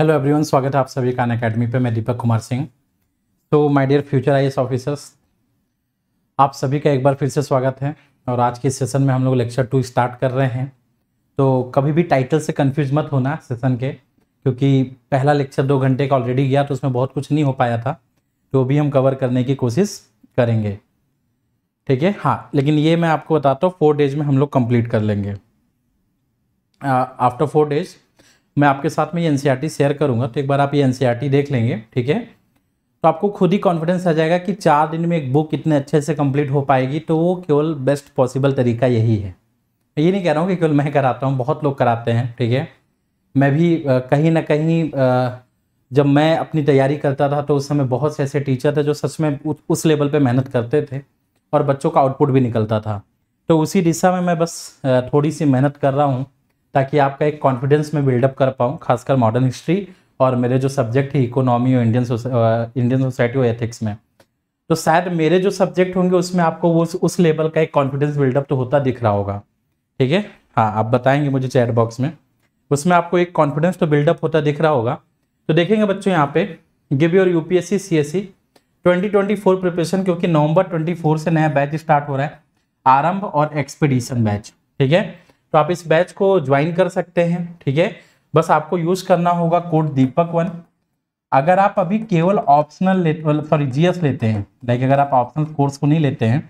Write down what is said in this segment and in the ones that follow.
Hello everyone स्वागत है आप सभी का अन अकेडमी पे मैं दीपक कुमार सिंह तो my dear future I officers आप सभी का एक बार फिर से स्वागत है और आज के सेशन में हम लोग लेक्चर टू स्टार्ट कर रहे हैं तो कभी भी टाइटल से कंफ्यूज मत होना सेशन के क्योंकि पहला लेक्चर दो घंटे का ऑलरेडी गया तो उसमें बहुत कुछ नहीं हो पाया था तो भी हम कवर करने की कोशिश करेंगे ठीक है हाँ लेकिन ये मैं आपको बताता हूँ फोर डेज में हम लोग कंप्लीट कर लेंगे आफ्टर फोर डेज़ मैं आपके साथ में ये एन शेयर करूँगा तो एक बार आप ये एन e देख लेंगे ठीक है तो आपको खुद ही कॉन्फिडेंस आ जाएगा कि चार दिन में एक बुक इतने अच्छे से कंप्लीट हो पाएगी तो वो केवल बेस्ट पॉसिबल तरीका यही है ये नहीं कह रहा हूँ कि केवल मैं कराता हूँ बहुत लोग कराते हैं ठीक है मैं भी कहीं ना कहीं जब मैं अपनी तैयारी करता था तो उस समय बहुत से ऐसे टीचर थे जो सच में उस लेवल पर मेहनत करते थे और बच्चों का आउटपुट भी निकलता था तो उसी दिशा में मैं बस थोड़ी सी मेहनत कर रहा हूँ ताकि आपका एक कॉन्फिडेंस में बिल्डअप कर पाऊँ खासकर मॉडर्न हिस्ट्री और मेरे जो सब्जेक्ट है इकोनॉमी और इंडियन इंडियन सोसाइटी और एथिक्स में तो शायद मेरे जो सब्जेक्ट होंगे उसमें आपको वो उस, उस लेवल का एक कॉन्फिडेंस बिल्डअप तो होता दिख रहा होगा ठीक है हाँ आप बताएंगे मुझे चैट बॉक्स में उसमें आपको एक कॉन्फिडेंस तो बिल्डअप होता दिख रहा होगा तो देखेंगे बच्चों यहाँ पे give your twenty twenty four preparation क्योंकि नवंबर 24 से नया बैच स्टार्ट हो रहा है आरंभ और एक्सपीडिशन बैच ठीक है तो आप इस बैच को ज्वाइन कर सकते हैं ठीक है बस आपको यूज करना होगा कोड दीपक वन अगर आप अभी केवल ऑप्शनल सॉरी जीएस लेते हैं लाइक अगर आप ऑप्शनल कोर्स को नहीं लेते हैं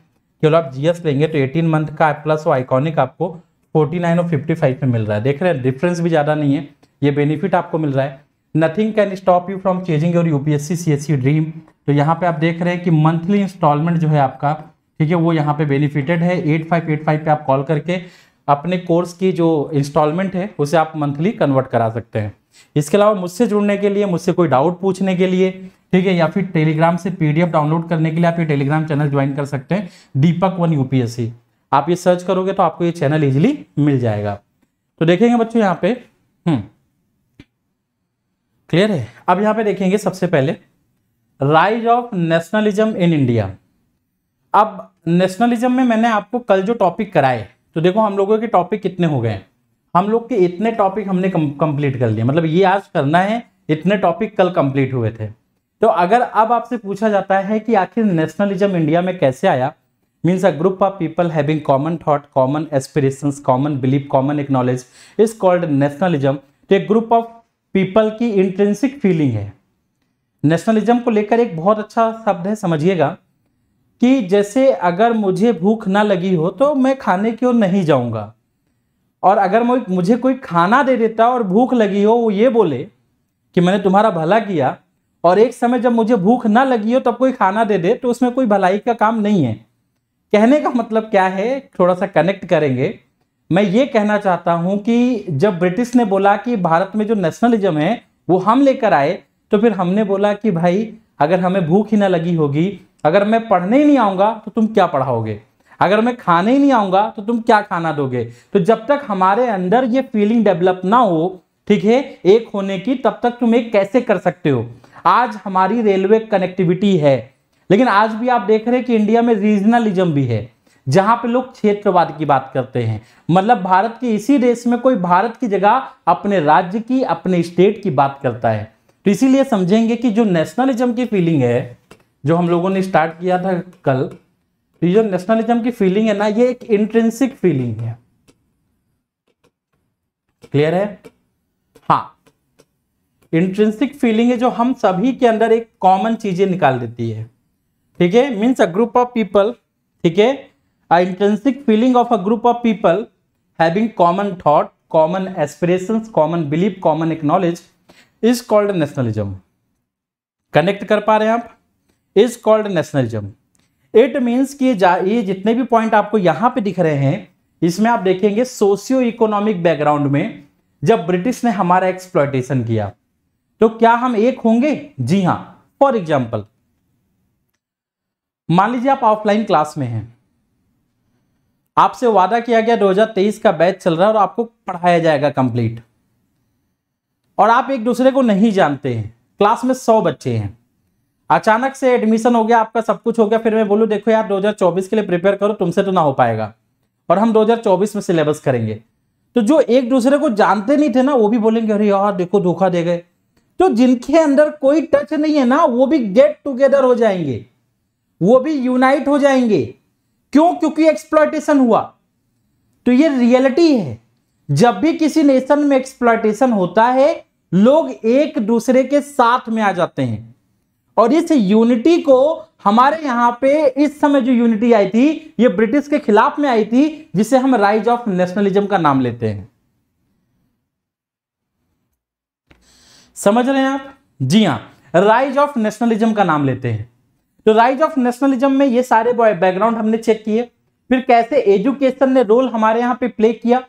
केवल आप जीएस लेंगे तो 18 मंथ का प्लस वो आइकॉनिक आपको 49 और 55 में मिल रहा है देख रहे हैं डिफरेंस भी ज़्यादा नहीं है ये बेनिफिट आपको मिल रहा है nothing can stop you from changing your UPSC CSC dream तो यहाँ पे आप देख रहे हैं कि मंथली इंस्टॉलमेंट जो है आपका ठीक है वो यहाँ पे बेनिफिटेड है एट फाइव एट फाइव पे आप कॉल करके अपने कोर्स की जो इंस्टॉलमेंट है उसे आप मंथली कन्वर्ट करा सकते हैं इसके अलावा मुझसे जुड़ने के लिए मुझसे कोई डाउट पूछने के लिए ठीक है या फिर टेलीग्राम से पीडीएफ डाउनलोड करने के लिए आप ये टेलीग्राम चैनल ज्वाइन कर सकते हैं दीपक वन यूपीएससी आप ये सर्च करोगे तो आपको ये चैनल इजिली मिल जाएगा तो देखेंगे बच्चों यहाँ पे हम्म क्लियर है अब यहाँ पे देखेंगे सबसे पहले rise of nationalism in India अब नेशनलिज्म में मैंने आपको कल जो टॉपिक कराए तो देखो हम लोगों के टॉपिक कितने हो गए हम लोग के इतने टॉपिक हमने कंप्लीट कर लिए मतलब ये आज करना है इतने टॉपिक कल कंप्लीट हुए थे तो अगर अब आपसे पूछा जाता है कि आखिर नेशनलिज्म इंडिया में कैसे आया means a group of people having common thought common aspiration common belief common acknowledge is called nationalism एक ग्रुप ऑफ पीपल की इंट्रेंसिक फीलिंग है नेशनलिज्म को लेकर एक बहुत अच्छा शब्द है समझिएगा कि जैसे अगर मुझे भूख ना लगी हो तो मैं खाने की ओर नहीं जाऊंगा और अगर मुझे कोई खाना दे देता और भूख लगी हो वो ये बोले कि मैंने तुम्हारा भला किया और एक समय जब मुझे भूख ना लगी हो तब कोई खाना दे दे तो उसमें कोई भलाई का काम नहीं है कहने का मतलब क्या है थोड़ा सा कनेक्ट करेंगे मैं ये कहना चाहता हूँ कि जब ब्रिटिश ने बोला कि भारत में जो नेशनलिज्म है वो हम लेकर आए तो फिर हमने बोला कि भाई अगर हमें भूख ही ना लगी होगी अगर मैं पढ़ने ही नहीं आऊंगा तो तुम क्या पढ़ाओगे अगर मैं खाने ही नहीं आऊंगा तो तुम क्या खाना दोगे तो जब तक हमारे अंदर ये फीलिंग डेवलप ना हो ठीक है एक होने की तब तक तुम एक कैसे कर सकते हो आज हमारी रेलवे कनेक्टिविटी है लेकिन आज भी आप देख रहे हैं कि इंडिया में रीजनलिज्म भी है जहां पे लोग क्षेत्रवाद की बात करते हैं मतलब भारत के इसी देश में कोई भारत की जगह अपने राज्य की अपने स्टेट की बात करता है तो इसीलिए समझेंगे कि जो नेशनलिज्म की फीलिंग है जो हम लोगों ने स्टार्ट किया था कल तो जो नेशनलिज्म की फीलिंग है ना ये एक इंट्रेंसिक फीलिंग है क्लियर है हाँ इंट्रेंसिक फीलिंग है जो हम सभी के अंदर एक कॉमन चीजें निकाल देती है ठीक है means a group of people ठीक है a intrinsic feeling of a group of people having common thought common aspiration common belief common acknowledge is called nationalism connect कर पा रहे हैं आप is called nationalism it means कि ये जितने भी पॉइंट आपको यहाँ पे दिख रहे हैं इसमें आप देखेंगे सोशियो इकोनॉमिक बैकग्राउंड में जब ब्रिटिश ने हमारा एक्सप्लॉयटेशन किया तो क्या हम एक होंगे जी हाँ फॉर एग्जाम्पल मान लीजिए आप ऑफलाइन क्लास में हैं आपसे वादा किया गया 2023 का बैच चल रहा है और आपको पढ़ाया जाएगा कंप्लीट और आप एक दूसरे को नहीं जानते हैं क्लास में सौ बच्चे हैं अचानक से एडमिशन हो गया आपका सब कुछ हो गया फिर मैं बोलूँ देखो यार 2024 के लिए प्रिपेयर करो तुमसे तो ना हो पाएगा और हम 2024 में सिलेबस करेंगे तो जो एक दूसरे को जानते नहीं थे ना वो भी बोलेंगे अरे यार देखो धोखा दे गए तो जिनके अंदर कोई टच नहीं है ना वो भी गेट टुगेदर हो जाएंगे वो भी यूनाइट हो जाएंगे क्यों क्योंकि एक्सप्लॉयटेशन हुआ तो ये रियलिटी है जब भी किसी नेशन में एक्सप्लॉयटेशन होता है लोग एक दूसरे के साथ में आ जाते हैं और इस यूनिटी को हमारे यहाँ पे इस समय जो यूनिटी आई थी ये ब्रिटिश के खिलाफ में आई थी जिसे हम राइज ऑफ नेशनलिज्म का नाम लेते हैं समझ रहे हैं आप जी हाँ राइज ऑफ नेशनलिज्म का नाम लेते हैं तो राइज ऑफ नेशनलिज्म में ये सारे बैकग्राउंड हमने चेक किए फिर कैसे एजुकेशन ने रोल हमारे यहाँ पे प्ले किया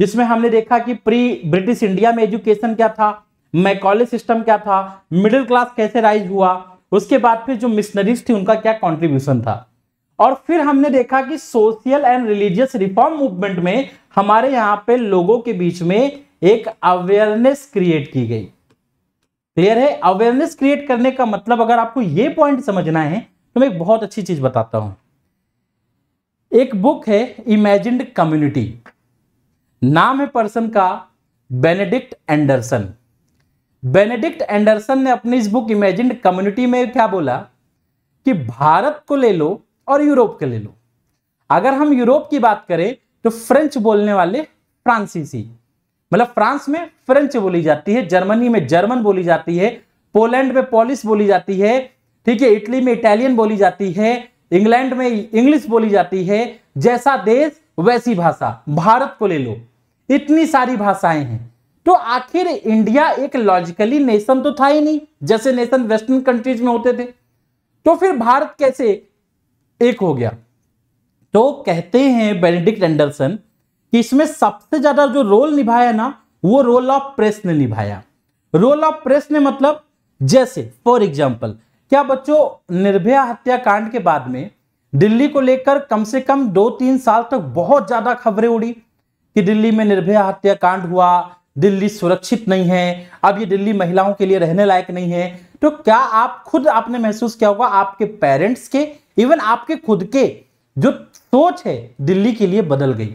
जिसमें हमने देखा कि प्री ब्रिटिश इंडिया में एजुकेशन क्या था मैकॉले सिस्टम क्या था मिडिल क्लास कैसे राइज हुआ उसके बाद फिर जो मिशनरीज थी उनका क्या कॉन्ट्रीब्यूशन था और फिर हमने देखा कि social and religious reform movement में हमारे यहाँ पे लोगों के बीच में एक अवेयरनेस क्रिएट की गई क्लियर है अवेयरनेस क्रिएट करने का मतलब अगर आपको ये पॉइंट समझना है तो मैं एक बहुत अच्छी चीज बताता हूं एक बुक है इमेजिड कम्युनिटी नाम है पर्सन का बेनेडिक्ट एंडरसन बेनेडिक्ट एंडरसन ने अपनी इस बुक इमेजिन कम्युनिटी में क्या बोला कि भारत को ले लो और यूरोप को ले लो अगर हम यूरोप की बात करें तो फ्रेंच बोलने वाले फ्रांसीसी मतलब फ्रांस में फ्रेंच बोली जाती है जर्मनी में जर्मन बोली जाती है पोलैंड में पोलिस बोली जाती है ठीक है इटली में इटालियन बोली जाती है इंग्लैंड में इंग्लिश बोली जाती है जैसा देश वैसी भाषा भारत को ले लो इतनी सारी भाषाएं हैं तो आखिर इंडिया एक लॉजिकली नेशन तो था ही नहीं जैसे नेशन वेस्टर्न कंट्रीज में होते थे तो फिर भारत कैसे एक हो गया तो कहते हैं बेनेडिक्ट एंडरसन कि इसमें सबसे ज्यादा जो रोल निभाया ना वो रोल ऑफ प्रेस ने निभाया रोल ऑफ प्रेस ने मतलब जैसे फॉर एग्जाम्पल क्या बच्चों निर्भया हत्याकांड के बाद में दिल्ली को लेकर कम से कम दो तीन साल तक तो बहुत ज्यादा खबरें उड़ी कि दिल्ली में निर्भया हत्याकांड हुआ दिल्ली सुरक्षित नहीं है अब ये दिल्ली महिलाओं के लिए रहने लायक नहीं है तो क्या आप खुद आपने महसूस किया होगा आपके पेरेंट्स के इवन आपके खुद के जो सोच है दिल्ली के लिए बदल गई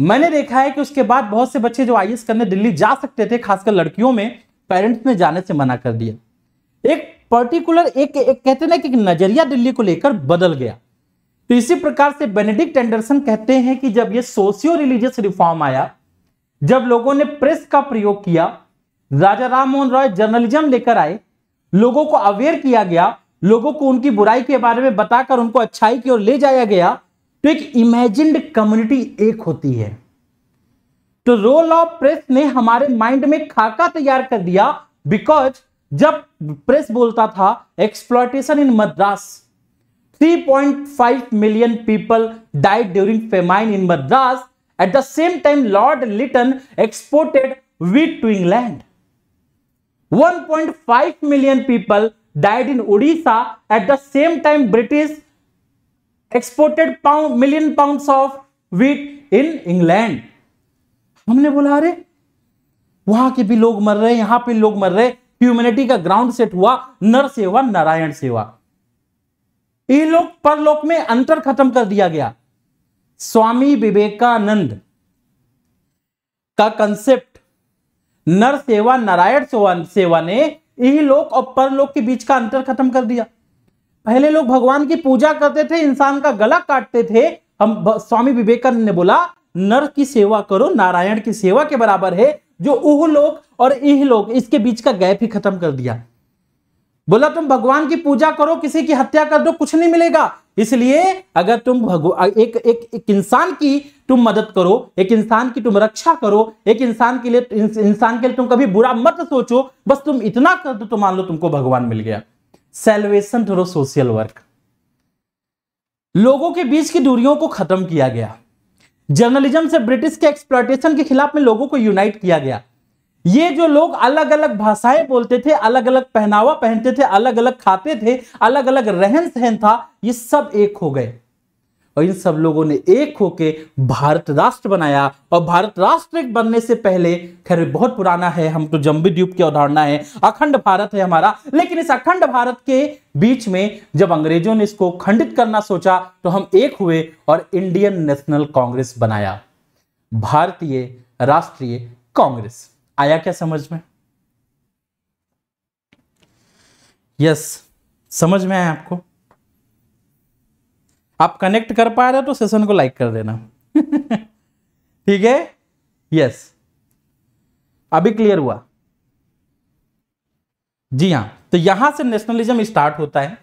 मैंने देखा है कि उसके बाद बहुत से बच्चे जो आई करने दिल्ली जा सकते थे खासकर लड़कियों में पेरेंट्स ने जाने से मना कर दिया एक पर्टिकुलर एक, एक कहते ना कि नजरिया दिल्ली को लेकर बदल गया तो इसी प्रकार से बेनेडिक्ट एंडरसन कहते हैं कि जब ये सोशियो रिलीजियस रिफॉर्म आया जब लोगों ने प्रेस का प्रयोग किया राजा राम मोहन रॉय जर्नलिज्म लेकर आए लोगों को अवेयर किया गया लोगों को उनकी बुराई के बारे में बताकर उनको अच्छाई की ओर ले जाया गया तो एक इमेजिड कम्युनिटी एक होती है तो रोल ऑफ प्रेस ने हमारे माइंड में खाका तैयार कर दिया बिकॉज जब प्रेस बोलता था exploitation in Madras 3.5 million people died during famine in Madras At the same time, Lord Lytton exported wheat to England. 1.5 million people died in Odisha. At the same time, British exported pound, million pounds of wheat in England. हमने बोला अरे वहां के भी लोग मर रहे यहां पे लोग मर रहे ह्यूमैनिटी का ग्राउंड सेट हुआ नर सेवा नारायण सेवा ये लोग परलोक में अंतर खत्म कर दिया गया स्वामी विवेकानंद का कंसेप्ट नर सेवा नारायण सेवा ने यही लोक और परलोक के बीच का अंतर खत्म कर दिया पहले लोग भगवान की पूजा करते थे इंसान का गला काटते थे हम स्वामी विवेकानंद ने बोला नर की सेवा करो नारायण की सेवा के बराबर है जो उह लोक और इह लोक इसके बीच का गैप ही खत्म कर दिया बोला तुम भगवान की पूजा करो किसी की हत्या कर दो कुछ नहीं मिलेगा इसलिए अगर तुम एक एक एक इंसान की तुम मदद करो एक इंसान की तुम रक्षा करो एक इंसान के लिए इंसान के लिए तुम कभी बुरा मत सोचो बस तुम इतना कर दो तो मान लो तुमको भगवान मिल गया सेल्वेशन थ्रो सोशल वर्क लोगों के बीच की दूरियों को खत्म किया गया जर्नलिज्म से ब्रिटिश के एक्सप्लॉयटेशन के खिलाफ में लोगों को यूनाइट किया गया ये जो लोग अलग अलग भाषाएं बोलते थे अलग अलग पहनावा पहनते थे अलग अलग खाते थे अलग अलग रहन सहन था ये सब एक हो गए और इन सब लोगों ने एक होके भारत राष्ट्र बनाया और भारत राष्ट्र बनने से पहले खैर बहुत पुराना है हम तो जम्बी द्वीप की अवधारणा है अखंड भारत है हमारा लेकिन इस अखंड भारत के बीच में जब अंग्रेजों ने इसको खंडित करना सोचा तो हम एक हुए और इंडियन नेशनल कांग्रेस बनाया भारतीय राष्ट्रीय कांग्रेस आया क्या समझ में यस समझ में आया आपको आप कनेक्ट कर पा रहे हो तो सेशन को लाइक कर देना ठीक है यस अभी क्लियर हुआ जी हाँ तो यहां से नेशनलिज्म स्टार्ट होता है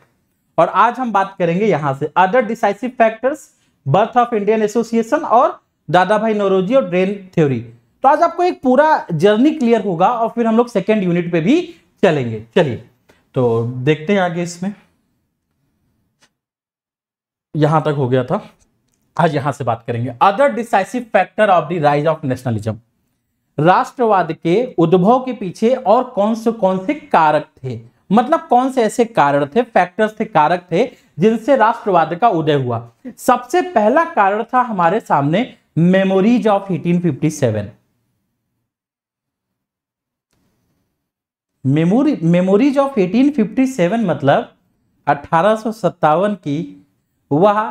और आज हम बात करेंगे यहां से other decisive factors birth of Indian association और दादा भाई नोरोजी और ड्रेन थ्योरी तो आज आपको एक पूरा जर्नी क्लियर होगा और फिर हम लोग सेकेंड यूनिट पे भी चलेंगे चलिए तो देखते हैं आगे इसमें यहां तक हो गया था आज यहां से बात करेंगे other decisive factor of the rise of nationalism राष्ट्रवाद के उद्भव के पीछे और कौन से कौन से कारक थे मतलब कौन से ऐसे कारण थे फैक्टर्स थे कारक थे जिनसे राष्ट्रवाद का उदय हुआ सबसे पहला कारण था हमारे सामने memories of 1857 memory memories of 1857 मतलब अठारह की वह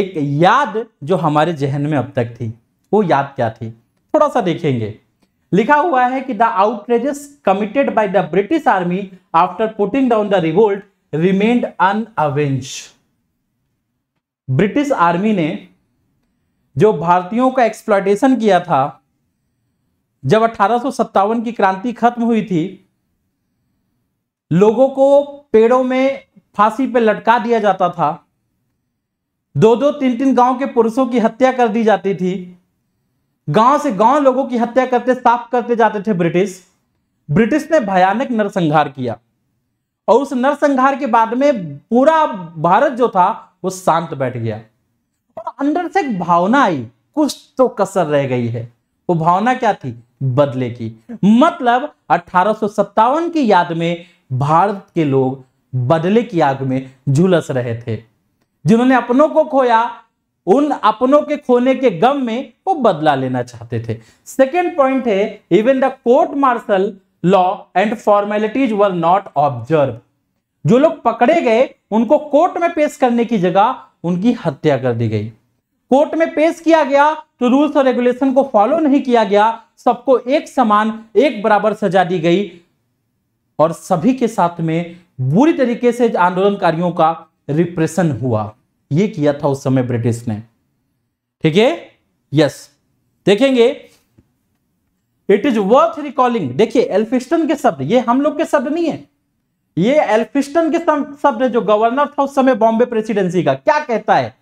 एक याद जो हमारे जहन में अब तक थी वो याद क्या थी थोड़ा सा देखेंगे लिखा हुआ है कि the outrages committed by the British army after putting down the revolt remained unavenged British army ने जो भारतीयों का एक्सप्लाटेशन किया था जब अठारह की क्रांति खत्म हुई थी लोगों को पेड़ों में फांसी पे लटका दिया जाता था दो दो तीन तीन गांव के पुरुषों की हत्या कर दी जाती थी गांव से गांव लोगों की हत्या करते साफ करते जाते थे ब्रिटिश ब्रिटिश ने भयानक नरसंहार किया और उस नरसंहार के बाद में पूरा भारत जो था वो शांत बैठ गया और अंदर से एक भावना आई कुछ तो कसर रह गई है वो भावना क्या थी बदले की मतलब अठारह की याद में भारत के लोग बदले की आग में झुलस रहे थे जिन्होंने अपनों को खोया उन अपनों के खोने के गम में वो बदला लेना चाहते थे सेकेंड पॉइंट है even the court martial law and formalities were not observe जो लोग पकड़े गए उनको कोर्ट में पेश करने की जगह उनकी हत्या कर दी गई कोर्ट में पेश किया गया तो रूल्स और रेगुलेशन को फॉलो नहीं किया गया सबको एक समान एक बराबर सजा दी गई और सभी के साथ में बुरी तरीके से आंदोलनकारियों का रिप्रेशन हुआ ये किया था उस समय ब्रिटिश ने ठीक है यस देखेंगे इट इज वर्थ रिकॉलिंग देखिए एल्फिस्टन के शब्द ये हम लोग के शब्द नहीं है ये एल्फिस्टन के शब्द जो गवर्नर था उस समय बॉम्बे प्रेसिडेंसी का क्या कहता है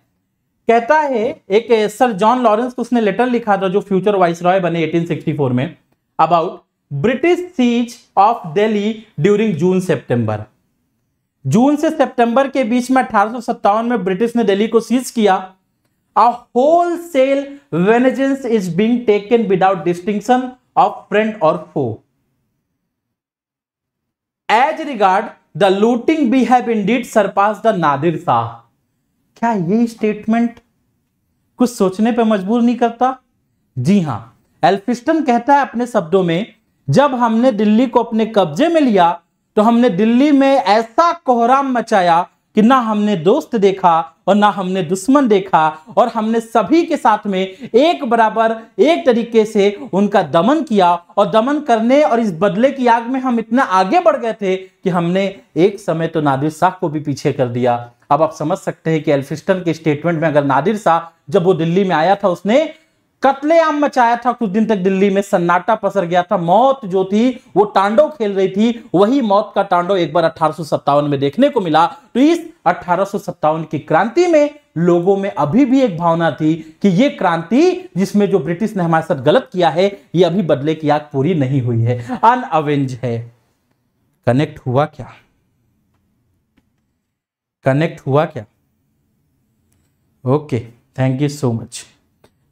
कहता है एक सर जॉन लॉरेंस को उसने लेटर लिखा था जो फ्यूचर वाइस रॉय बने 1864 में about British siege of Delhi during June September जून से सितंबर के बीच में अठारह में ब्रिटिश ने दिल्ली को सीज किया wholesale vengeance is being taken without distinction of friend or foe as regard the looting be have Nadir Shah क्या ये स्टेटमेंट कुछ सोचने पर मजबूर नहीं करता जी हां एल्फिस्टन कहता है अपने शब्दों में जब हमने दिल्ली को अपने कब्जे में लिया तो हमने दिल्ली में ऐसा कोहराम मचाया कि ना हमने दोस्त देखा और ना हमने दुश्मन देखा और हमने सभी के साथ में एक बराबर एक तरीके से उनका दमन किया और दमन करने और इस बदले की आग में हम इतना आगे बढ़ गए थे कि हमने एक समय तो नादिर शाह को भी पीछे कर दिया अब आप समझ सकते हैं कि एल्फिस्टन के स्टेटमेंट में अगर नादिर शाह जब वो दिल्ली में आया था उसने आम मचाया था कुछ दिन तक दिल्ली में सन्नाटा पसर गया था मौत जो थी वो तांडव खेल रही थी वही मौत का तांडव एक बार अठारह में देखने को मिला तो इस अठारह की क्रांति में लोगों में अभी भी एक भावना थी कि ये क्रांति जिसमें जो ब्रिटिश ने हमारे साथ गलत किया है ये अभी बदले की आग पूरी नहीं हुई है अन अवेंज है कनेक्ट हुआ क्या कनेक्ट हुआ क्या okay thank you so much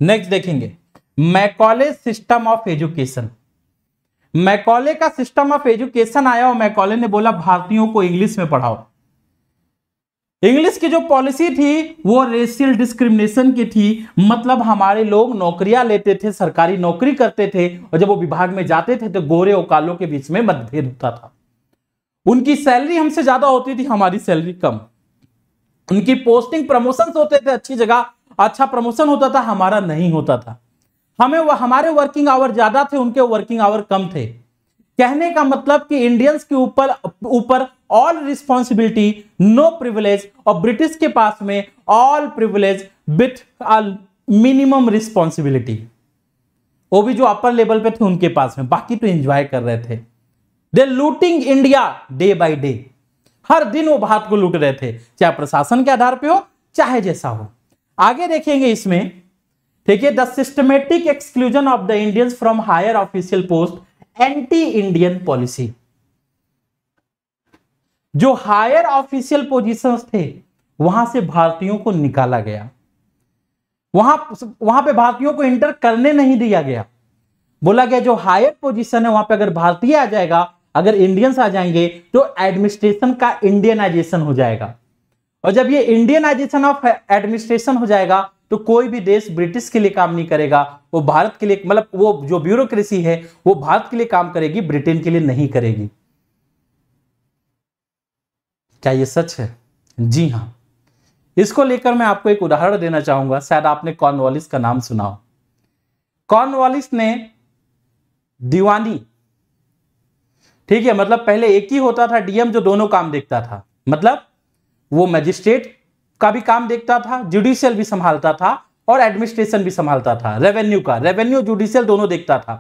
next देखेंगे Macaulay system of education Macaulay का सिस्टम ऑफ एजुकेशन आया और मैकॉले ने बोला भारतीयों को इंग्लिश में पढ़ाओ इंग्लिश की जो पॉलिसी थी वो रेशियल डिस्क्रिमिनेशन की थी मतलब हमारे लोग नौकरियां लेते थे सरकारी नौकरी करते थे और जब वो विभाग में जाते थे तो गोरे और कालों के बीच में मतभेद होता था उनकी सैलरी हमसे ज्यादा होती थी हमारी सैलरी कम उनकी पोस्टिंग प्रमोशन होते थे अच्छी जगह अच्छा प्रमोशन होता था हमारा नहीं होता था हमें वह हमारे वर्किंग आवर ज्यादा थे उनके वर्किंग आवर कम थे कहने का मतलब कि इंडियंस के ऊपर ऊपर ऑल रिस्पॉन्सिबिलिटी नो प्रिविलेज और ब्रिटिश के पास में all privilege with minimum responsibility वो भी जो अपर लेवल पे थे उनके पास में बाकी तो एंजॉय कर रहे थे they looting India day by day हर दिन वो भारत को लूट रहे थे चाहे प्रशासन के आधार पे हो चाहे जैसा हो आगे देखेंगे इसमें ठीक है the systematic exclusion of the Indians from higher official post anti Indian policy जो हायर ऑफिशियल पोजीशंस थे वहां से भारतीयों को निकाला गया वहां वहां पे भारतीयों को इंटर करने नहीं दिया गया बोला गया जो हायर पोजीशन है वहां पे अगर भारतीय आ जाएगा अगर इंडियंस आ जाएंगे तो एडमिनिस्ट्रेशन का इंडियनाइजेशन हो जाएगा और जब ये इंडियनाइजेशन ऑफ एडमिनिस्ट्रेशन हो जाएगा तो कोई भी देश ब्रिटिश के लिए काम नहीं करेगा वो भारत के लिए मतलब वो जो ब्यूरोक्रेसी है वो भारत के लिए काम करेगी ब्रिटेन के लिए नहीं करेगी क्या ये सच है जी हां इसको लेकर मैं आपको एक उदाहरण देना चाहूंगा शायद आपने कॉर्नवालिस का नाम सुना हो कॉर्नवालिस ने दीवानी ठीक है मतलब पहले एक ही होता था डीएम जो दोनों काम देखता था मतलब वो मजिस्ट्रेट का भी काम देखता था जुडिशियल भी संभालता था और एडमिनिस्ट्रेशन भी संभालता था रेवेन्यू का रेवेन्यू जुडिशियल दोनों देखता था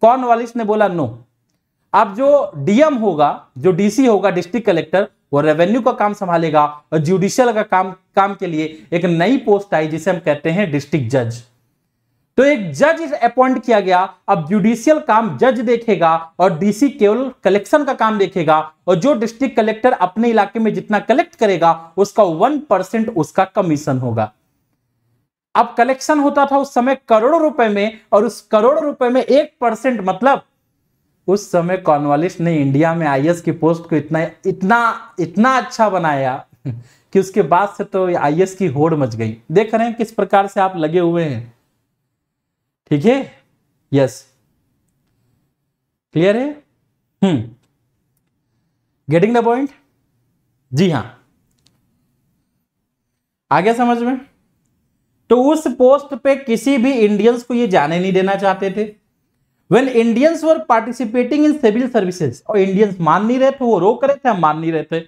कौन वालिस ने बोला नो अब जो डीएम होगा जो डीसी होगा डिस्ट्रिक्ट कलेक्टर वो रेवेन्यू का काम संभालेगा और जुडिशियल का काम काम के लिए एक नई पोस्ट आई जिसे हम कहते हैं डिस्ट्रिक्ट जज तो एक जज अपॉइंट किया गया अब जुडिशियल काम जज देखेगा और डीसी केवल कलेक्शन का काम देखेगा और जो डिस्ट्रिक्ट कलेक्टर अपने इलाके में जितना कलेक्ट करेगा उसका वन परसेंट उसका कमीशन होगा अब कलेक्शन होता था उस समय करोड़ों रुपए में और उस करोड़ों रुपए में एक परसेंट मतलब उस समय कॉर्नवालिस ने इंडिया में आई की पोस्ट को इतना इतना इतना अच्छा बनाया कि उसके बाद से तो आई की होड़ मच गई देख रहे हैं किस प्रकार से आप लगे हुए हैं ठीक है यस क्लियर है हम्म गेटिंग द पॉइंट जी हाँ आ गया समझ में तो उस पोस्ट पे किसी भी इंडियंस को ये जाने नहीं देना चाहते थे when Indians were participating in civil services और इंडियंस मान नहीं रहे थे वो रोक रहे थे हम मान नहीं रहे थे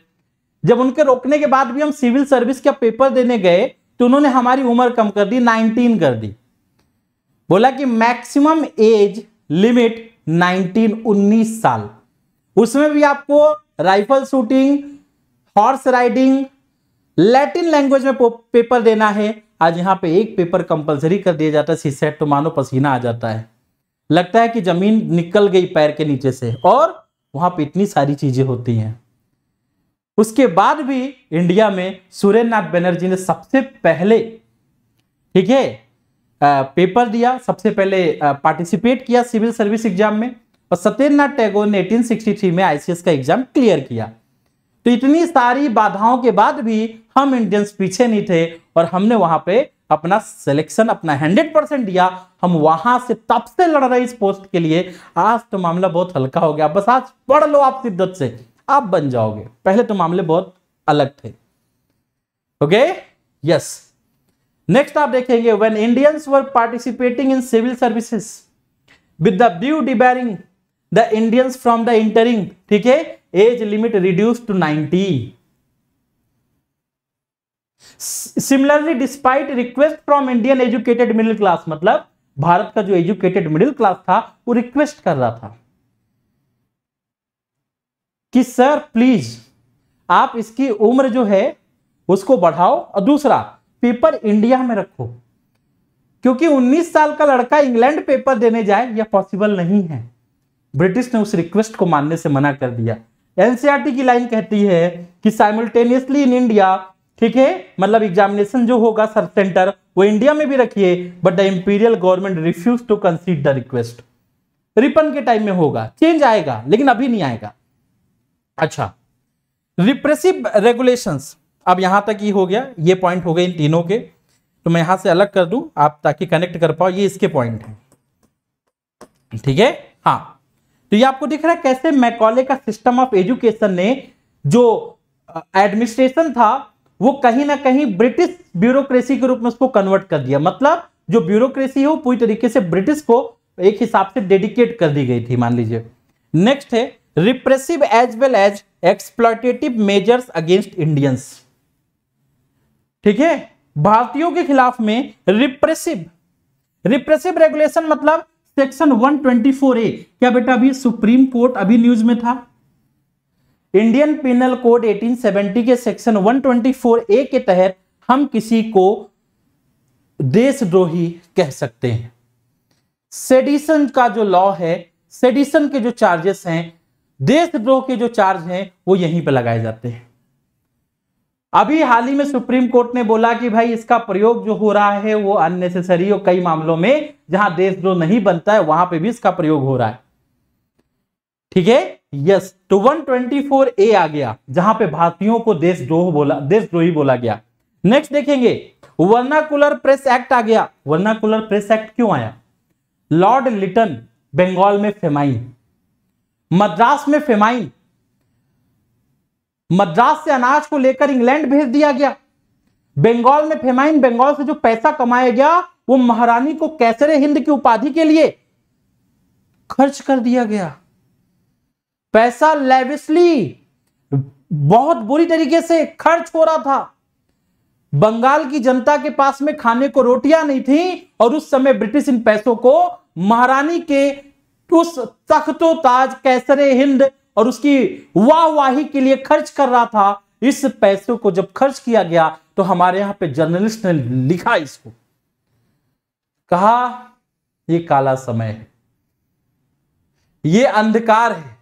जब उनके रोकने के बाद भी हम सिविल सर्विस का पेपर देने गए तो उन्होंने हमारी उम्र कम कर दी नाइनटीन कर दी बोला कि मैक्सिमम एज लिमिट 19 19 साल उसमें भी आपको rifle shooting horse riding Latin language में पेपर देना है आज यहां पे एक पेपर कंपलसरी कर दिया जाता है सेट तो मानो पसीना आ जाता है लगता है कि जमीन निकल गई पैर के नीचे से और वहां पे इतनी सारी चीजें होती हैं उसके बाद भी इंडिया में सूर्यनाथ बनर्जी ने सबसे पहले ठीक है पेपर दिया सबसे पहले पार्टिसिपेट किया सिविल सर्विस एग्जाम में और सत्येंद्रनाथ टैगोर ने 1863 में आईसीएस का एग्जाम क्लियर किया तो इतनी सारी बाधाओं के बाद भी हम इंडियंस पीछे नहीं थे और हमने वहां पे अपना सिलेक्शन अपना हंड्रेड परसेंट दिया हम वहां से तब से लड़ रहे इस पोस्ट के लिए आज तो मामला बहुत हल्का हो गया बस आज पढ़ लो आप शिद्दत से आप बन जाओगे पहले तो मामले बहुत अलग थे ओके यस नेक्स्ट आप देखेंगे when Indians were participating in civil services with the view debarring the Indians from the entering ठीक है age limit reduce to ninety similarly despite request from Indian educated middle class मतलब भारत का जो educated middle class था वो request कर रहा था कि सर प्लीज आप इसकी उम्र जो है उसको बढ़ाओ और दूसरा पेपर इंडिया में रखो क्योंकि 19 साल का लड़का इंग्लैंड पेपर देने जाए यह पॉसिबल नहीं है ब्रिटिश ने उस रिक्वेस्ट को मानने से मना कर दिया एनसीआर e की लाइन कहती है कि साइमल्टेनियसली इन इंडिया ठीक है मतलब एग्जामिनेशन जो होगा सर सेंटर वो इंडिया में भी रखिए but the imperial government refuse to concede the request Ripon के टाइम में होगा चेंज आएगा लेकिन अभी नहीं आएगा अच्छा रिप्रेसिव रेगुलेशंस अब यहाँ तक ये हो गया ये पॉइंट हो गए इन तीनों के तो मैं यहाँ से अलग कर दूँ आप ताकि कनेक्ट कर पाओ ये इसके पॉइंट हैं ठीक है हाँ तो ये आपको दिख रहा है कैसे मैकॉले का सिस्टम ऑफ एजुकेशन ने जो एडमिनिस्ट्रेशन था वो कहीं ना कहीं ब्रिटिश ब्यूरोक्रेसी के रूप में उसको कन्वर्ट कर दिया मतलब जो ब्यूरोक्रेसी है वो पूरी तरीके से ब्रिटिश को एक हिसाब से डेडिकेट कर दी गई थी मान लीजिए नेक्स्ट है repressive as well as exploitative measures against Indians ठीक है भारतीयों के खिलाफ में रिप्रेसिव रिप्रेसिव रेगुलेशन मतलब सेक्शन 124 ए क्या बेटा अभी सुप्रीम कोर्ट अभी न्यूज में था इंडियन पिनल कोड 1870 के सेक्शन 124 ए के तहत हम किसी को देशद्रोही कह सकते हैं सेडिसन का जो लॉ है सेडिसन के जो चार्जेस हैं देशद्रोह के जो चार्ज हैं वो यहीं पर लगाए जाते हैं अभी हाल ही में सुप्रीम कोर्ट ने बोला कि भाई इसका प्रयोग जो हो रहा है वो अननेसेसरी और कई मामलों में जहां देशद्रोह नहीं बनता है वहां पे भी इसका प्रयोग हो रहा है ठीक है यस तो 124 ए आ गया जहां पे भारतीयों को देशद्रोह बोला देशद्रोही बोला गया नेक्स्ट देखेंगे वर्नाकुलर प्रेस एक्ट आ गया वर्नाकुलर प्रेस एक्ट क्यों आया लॉर्ड लिटन बंगाल में फेमाइन मद्रास में फेमाइन मद्रास से अनाज को लेकर इंग्लैंड भेज दिया गया बंगाल में फेमाइन बंगाल से जो पैसा कमाया गया वो महारानी को कैसरे हिंद की उपाधि के लिए खर्च कर दिया गया पैसा लेविसली बहुत बुरी तरीके से खर्च हो रहा था बंगाल की जनता के पास में खाने को रोटियां नहीं थी और उस समय ब्रिटिश इन पैसों को महारानी के उस तख्तो ताज कैसरे हिंद और उसकी वाहवाही के लिए खर्च कर रहा था इस पैसे को जब खर्च किया गया तो हमारे यहां पे जर्नलिस्ट ने लिखा इसको कहा ये काला समय है ये अंधकार है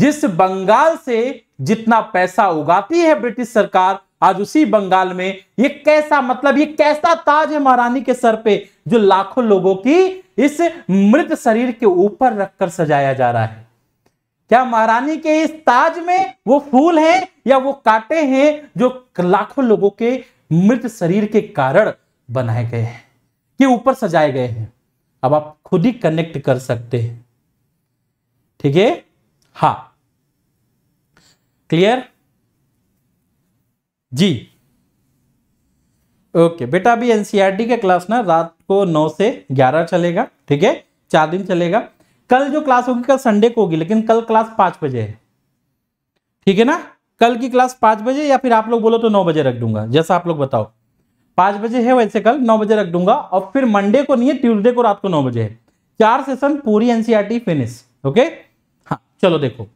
जिस बंगाल से जितना पैसा उगाती है ब्रिटिश सरकार आज उसी बंगाल में ये कैसा मतलब ये कैसा ताज है महारानी के सर पे जो लाखों लोगों की इस मृत शरीर के ऊपर रखकर सजाया जा रहा है क्या महारानी के इस ताज में वो फूल हैं या वो कांटे हैं जो लाखों लोगों के मृत शरीर के कारण बनाए गए हैं ये ऊपर सजाए गए हैं अब आप खुद ही कनेक्ट कर सकते हैं ठीक है हा क्लियर जी ओके बेटा अभी एनसीआरटी का क्लास ना रात को नौ से ग्यारह चलेगा ठीक है चार दिन चलेगा कल जो क्लास होगी कल संडे को होगी लेकिन कल क्लास पांच बजे है ठीक है ना कल की क्लास पांच बजे या फिर आप लोग बोलो तो नौ बजे रख दूंगा जैसा आप लोग बताओ पांच बजे है वैसे कल नौ बजे रख दूंगा और फिर मंडे को नहीं है ट्यूजडे को रात को नौ बजे है चार सेशन पूरी एनसीआरटी फिनिश e ओके हाँ चलो देखो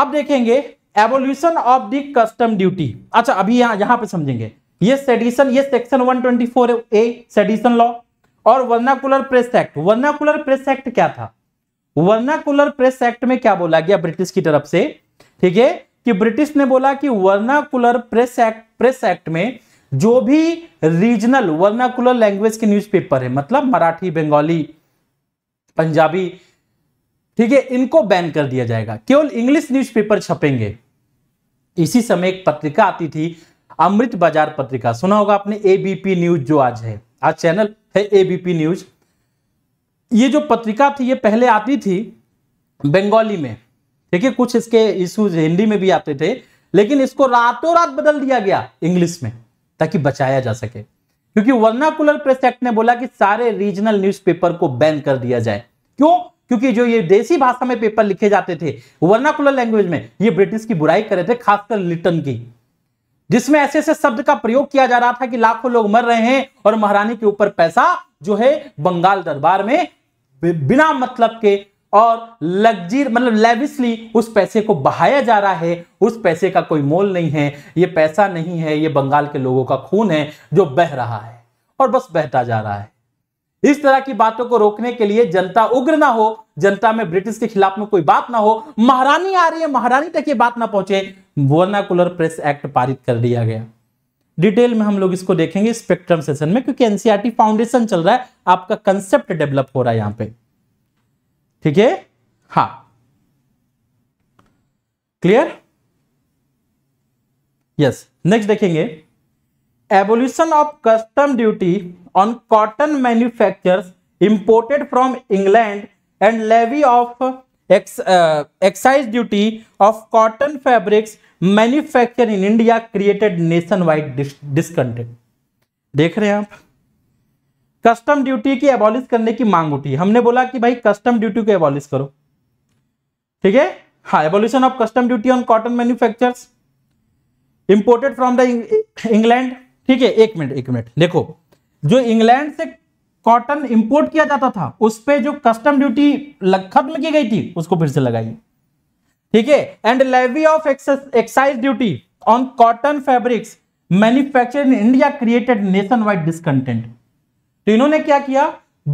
अब देखेंगे evolution of the custom duty अच्छा अभी यहां पर समझेंगे ये सेडिशन ये सेक्शन 124 ए सेडिशन लॉ और vernacular press act vernacular press act क्या था वर्नाकुलर प्रेस एक्ट में क्या बोला गया ब्रिटिश की तरफ से ठीक है कि ब्रिटिश ने बोला कि vernacular press act press act में जो भी रीजनल वर्नाकुलर लैंग्वेज के न्यूज़पेपर है मतलब मराठी बंगाली पंजाबी ठीक है इनको बैन कर दिया जाएगा केवल इंग्लिश न्यूज़पेपर छपेंगे इसी समय एक पत्रिका आती थी अमृत बाजार पत्रिका सुना होगा आपने एबीपी न्यूज जो आज है आज चैनल है एबीपी न्यूज ये जो पत्रिका थी ये पहले आती थी बंगाली में ठीक है कुछ इसके इश्यूज हिंदी में भी आते थे लेकिन इसको रातों रात बदल दिया गया इंग्लिश में ताकि बचाया जा सके क्योंकि वर्नाकुलर प्रेस एक्ट ने बोला कि सारे रीजनल न्यूज़पेपर को बैन कर दिया जाए क्यों क्योंकि जो ये देसी भाषा में पेपर लिखे जाते थे वर्नाकुलर लैंग्वेज में ये ब्रिटिश की बुराई कर रहे थे खासकर लिटन की जिसमें ऐसे ऐसे शब्द का प्रयोग किया जा रहा था कि लाखों लोग मर रहे हैं और महारानी के ऊपर पैसा जो है बंगाल दरबार में बिना मतलब के और लग्जीर मतलब लेविसली उस पैसे को बहाया जा रहा है उस पैसे का कोई मोल नहीं है ये पैसा नहीं है ये बंगाल के लोगों का खून है जो बह रहा है और बस बहता जा रहा है इस तरह की बातों को रोकने के लिए जनता उग्र ना हो जनता में ब्रिटिश के खिलाफ में कोई बात ना हो महारानी आ रही है महारानी तक ये बात ना पहुंचे वर्नाकुलर प्रेस एक्ट पारित कर दिया गया डिटेल में हम लोग इसको देखेंगे स्पेक्ट्रम सेशन में क्योंकि एनसीआरटी फाउंडेशन e चल रहा है आपका कंसेप्ट डेवलप हो रहा है यहां पे ठीक है हा क्लियर यस नेक्स्ट देखेंगे evolution of custom duty on cotton manufacture imported from England and levy of excise duty of cotton fabrics manufacture in India created nationwide discontent देख रहे हैं आप कस्टम ड्यूटी की एबॉलिश करने की मांग उठी हमने बोला कि भाई कस्टम ड्यूटी को एबॉलिश करो ठीक है हाँ evolution of custom duty on cotton manufacture imported from the England ठीक है एक मिनट एक मिनट देखो जो इंग्लैंड से कॉटन इंपोर्ट किया जाता था उस पर जो कस्टम ड्यूटी खत्म की गई थी उसको फिर से लगाइए ठीक है and levy of excise duty on cotton fabrics manufacture in India created nationwide discontent तो इन्होंने क्या किया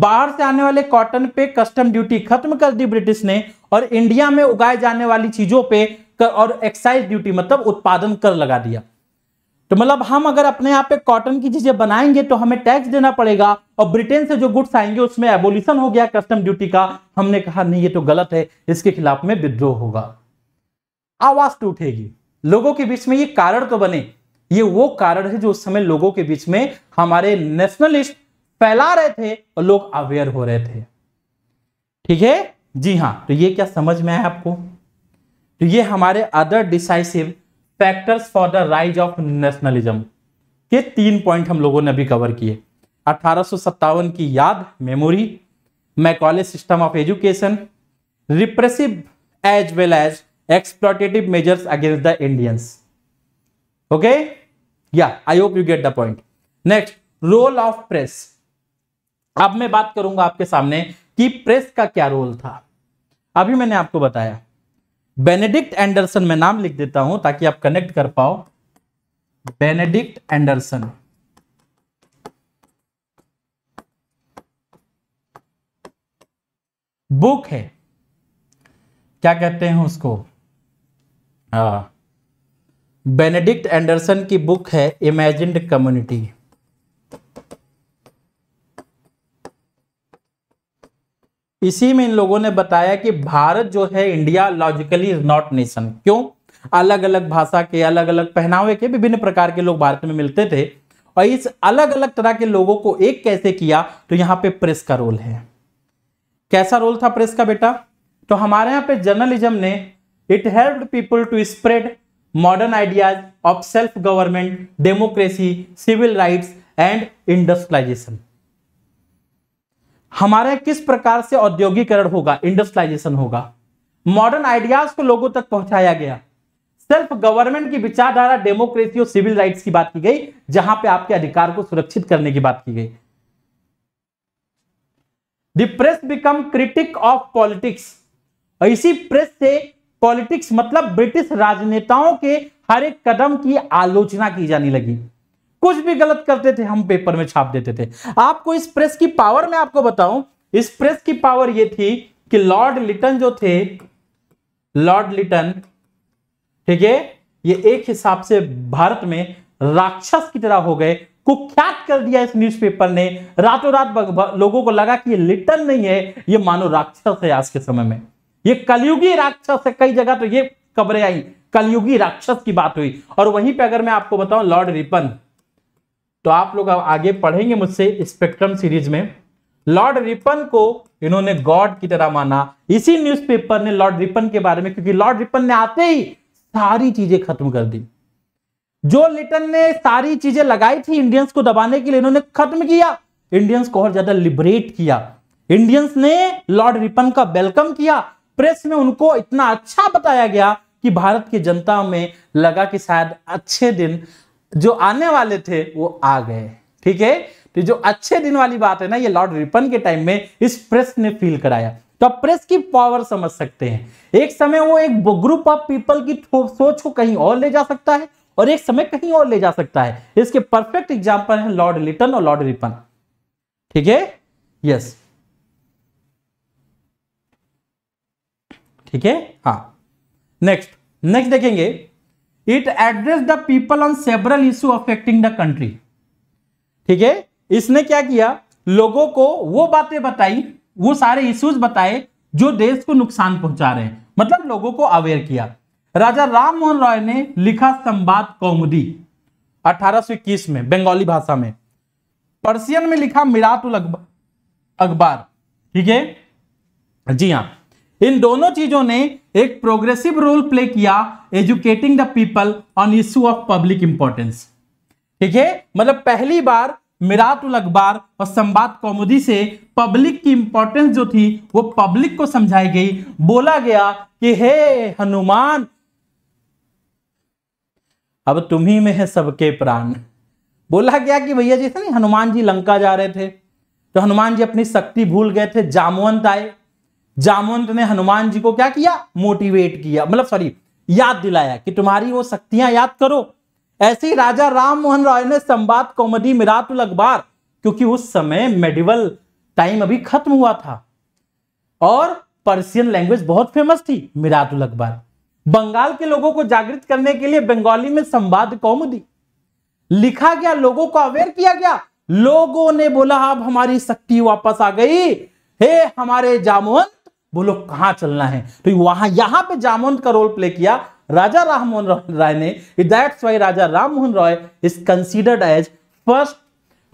बाहर से आने वाले कॉटन पे कस्टम ड्यूटी खत्म कर दी ब्रिटिश ने और इंडिया में उगाए जाने वाली चीजों पे कर और एक्साइज ड्यूटी मतलब उत्पादन कर लगा दिया तो मतलब हम अगर अपने आप पे कॉटन की चीजें बनाएंगे तो हमें टैक्स देना पड़ेगा और ब्रिटेन से जो गुड्स आएंगे उसमें एबोल्यूशन हो गया कस्टम ड्यूटी का हमने कहा नहीं ये तो गलत है इसके खिलाफ में विद्रोह होगा आवाज तो उठेगी लोगों के बीच में ये कारण तो बने ये वो कारण है जो उस समय लोगों के बीच में हमारे नेशनलिस्ट फैला रहे थे और लोग अवेयर हो रहे थे ठीक है जी हाँ तो ये क्या समझ में आया आपको तो ये हमारे other decisive factors for the rise of nationalism के तीन पॉइंट हम लोगों ने अभी कवर किए अठारह की याद memory Macaulay system of education repressive as well as exploitative measures against the Indians okay या I hope you get the point next role of press अब मैं बात करूंगा आपके सामने कि प्रेस का क्या रोल था अभी मैंने आपको बताया बेनेडिक्ट एंडरसन मैं नाम लिख देता हूं ताकि आप कनेक्ट कर पाओ बेनेडिक्ट एंडरसन बुक है क्या कहते हैं उसको हाँ बेनेडिक्ट एंडरसन की बुक है इमेजिड कम्युनिटी इसी में इन लोगों ने बताया कि भारत जो है India logically is not nation क्यों अलग अलग भाषा के अलग अलग पहनावे के विभिन्न प्रकार के लोग भारत में मिलते थे और इस अलग अलग तरह के लोगों को एक कैसे किया तो यहां पे प्रेस का रोल है कैसा रोल था प्रेस का बेटा तो हमारे यहां पे जर्नलिज्म ने It helped people to spread modern ideas of self-government, democracy, civil rights and industrialization. हमारे किस प्रकार से औद्योगिकरण होगा इंडस्ट्रियलाइजेशन होगा मॉडर्न आइडियाज को लोगों तक पहुंचाया गया सेल्फ गवर्नमेंट की विचारधारा डेमोक्रेसी और सिविल राइट्स की बात की गई जहां पे आपके अधिकार को सुरक्षित करने की बात की गई the press become critic of politics इसी प्रेस से पॉलिटिक्स मतलब ब्रिटिश राजनेताओं के हर एक कदम की आलोचना की जाने लगी कुछ भी गलत करते थे हम पेपर में छाप देते थे आपको इस प्रेस की पावर में आपको बताऊं इस प्रेस की पावर यह थी कि लॉर्ड लिटन जो थे लॉर्ड लिटन ठीक है ये एक हिसाब से भारत में राक्षस की तरह हो गए कुख्यात कर दिया इस न्यूज़पेपर ने रातों रात लोगों को लगा कि ये लिटन नहीं है ये मानो राक्षस है आज के समय में ये कलयुगी राक्षस है कई जगह तो ये खबरें आई कलयुगी राक्षस की बात हुई और वहीं पे अगर मैं आपको बताऊं लॉर्ड रिपन तो आप लोग आगे पढ़ेंगे मुझसे स्पेक्ट्रम सीरीज में लॉर्ड रिपन को इन्होंने गॉड की तरह माना इसी न्यूज़पेपर ने लॉर्ड रिपन के बारे में क्योंकि लॉर्ड रिपन ने आते ही सारी चीजें खत्म कर दी जो लिटन ने सारी चीजें लगाई थी इंडियंस को दबाने के लिए इन्होंने खत्म किया इंडियंस को और ज्यादा लिबरेट किया इंडियंस ने लॉर्ड रिपन का वेलकम किया प्रेस में उनको इतना अच्छा बताया गया कि भारत की जनता में लगा कि शायद अच्छे दिन जो आने वाले थे वो आ गए ठीक है तो जो अच्छे दिन वाली बात है ना ये लॉर्ड रिपन के टाइम में इस प्रेस ने फील कराया तो आप प्रेस की पावर समझ सकते हैं एक समय वो एक ग्रुप ऑफ पीपल की सोच को कहीं और ले जा सकता है और एक समय कहीं और ले जा सकता है इसके परफेक्ट एग्जाम्पल है लॉर्ड लिटन और लॉर्ड रिपन ठीक है यस ठीक है हाँ नेक्स्ट नेक्स्ट देखेंगे it address the people on several issue affecting the country ठीक है इसने क्या किया लोगों को वो बातें बताई वो सारे इश्यूज बताए जो देश को नुकसान पहुंचा रहे हैं मतलब लोगों को अवेयर किया राजा राम मोहन रॉय ने लिखा संवाद कौमुदी इक्कीस में बंगाली भाषा में पर्सियन में लिखा मिरातुल अखबार ठीक है जी हाँ इन दोनों चीजों ने एक प्रोग्रेसिव रोल प्ले किया educating the people on issue of public importance ठीक है मतलब पहली बार मिरातुल अखबार और संवाद कौमुदी से पब्लिक की इंपॉर्टेंस जो थी वो पब्लिक को समझाई गई बोला गया कि हे हनुमान अब तुम्ही में है सबके प्राण बोला गया कि भैया जी नहीं हनुमान जी लंका जा रहे थे तो हनुमान जी अपनी शक्ति भूल गए थे जामवंत आए जामवंत ने हनुमान जी को क्या किया मोटिवेट किया मतलब सॉरी याद दिलाया कि तुम्हारी वो शक्तियां याद करो ऐसे ही राजा राम मोहन रॉय ने संवाद कॉमेडी मिरातुल अखबार क्योंकि उस समय मेडिवल टाइम अभी खत्म हुआ था और पर्सियन लैंग्वेज बहुत फेमस थी मिरातुल अखबार बंगाल के लोगों को जागृत करने के लिए बंगाली में संवाद कौमुदी लिखा गया लोगों को अवेयर किया गया लोगों ने बोला अब हमारी शक्ति वापस आ गई हे हमारे जामवंत बोलो कहां चलना है तो वहां यहां पे जामोन का रोल प्ले किया राजा राम मोहन राय ने that's why Raja Ram Mohan Roy is considered as first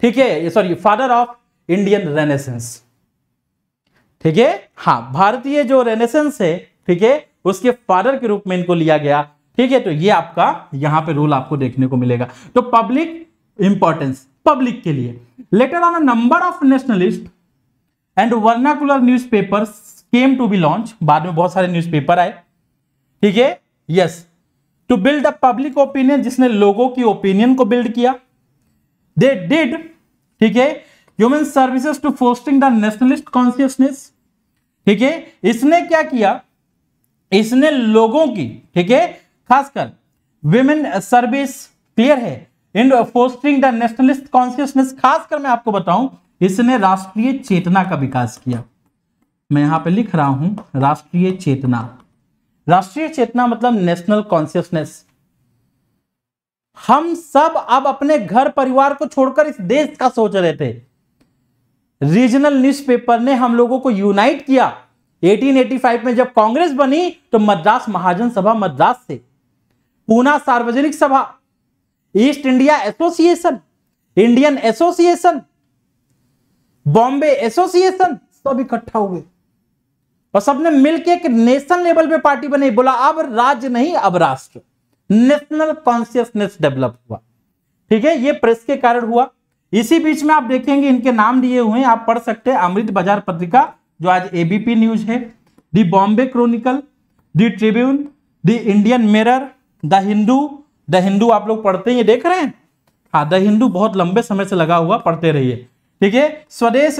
ठीक है sorry father of Indian renaissance ठीक है हाँ भारतीय जो रेनेसेंस है ठीक है उसके फादर के रूप में इनको लिया गया ठीक है तो ये आपका यहां पे रोल आपको देखने को मिलेगा तो पब्लिक इंपॉर्टेंस पब्लिक के लिए letter on number of nationalist and vernacular newspaper came to be launch बाद में बहुत सारे न्यूज़पेपर आए ठीक है yes to build the public opinion जिसने लोगों की ओपिनियन को बिल्ड किया दे डिड ठीक है human services to fostering the nationalist consciousness ठीक है इसने क्या किया इसने लोगों की ठीक है खासकर विमेन सर्विस क्लियर है in fostering the nationalist consciousness खासकर मैं आपको बताऊं इसने राष्ट्रीय चेतना का विकास किया मैं यहाँ पे लिख रहा हूं राष्ट्रीय चेतना राष्ट्रीय चेतना मतलब नेशनल कॉन्सियसनेस हम सब अब अपने घर परिवार को छोड़कर इस देश का सोच रहे थे रीजनल न्यूज़पेपर ने हम लोगों को यूनाइट किया 1885 में जब कांग्रेस बनी तो मद्रास महाजन सभा मद्रास से Poona Sarvajanik Sabha East India association Indian association Bombay association सब इकट्ठा हुए और सबने मिलकर एक नेशन लेवल पे पार्टी बनाई बोला अब राज्य नहीं अब राष्ट्र नेशनल कॉन्सियसनेस डेवलप हुआ ठीक है ये प्रेस के कारण हुआ इसी बीच में आप देखेंगे इनके नाम दिए हुए आप पढ़ सकते हैं अमृत बाजार पत्रिका जो आज एबीपी न्यूज है the Bombay Chronicle the Tribune the Indian Mirror the Hindu the Hindu आप लोग पढ़ते हैं ये देख रहे हैं हाँ द हिंदू बहुत लंबे समय से लगा हुआ पढ़ते रहिए ठीक है Swadesh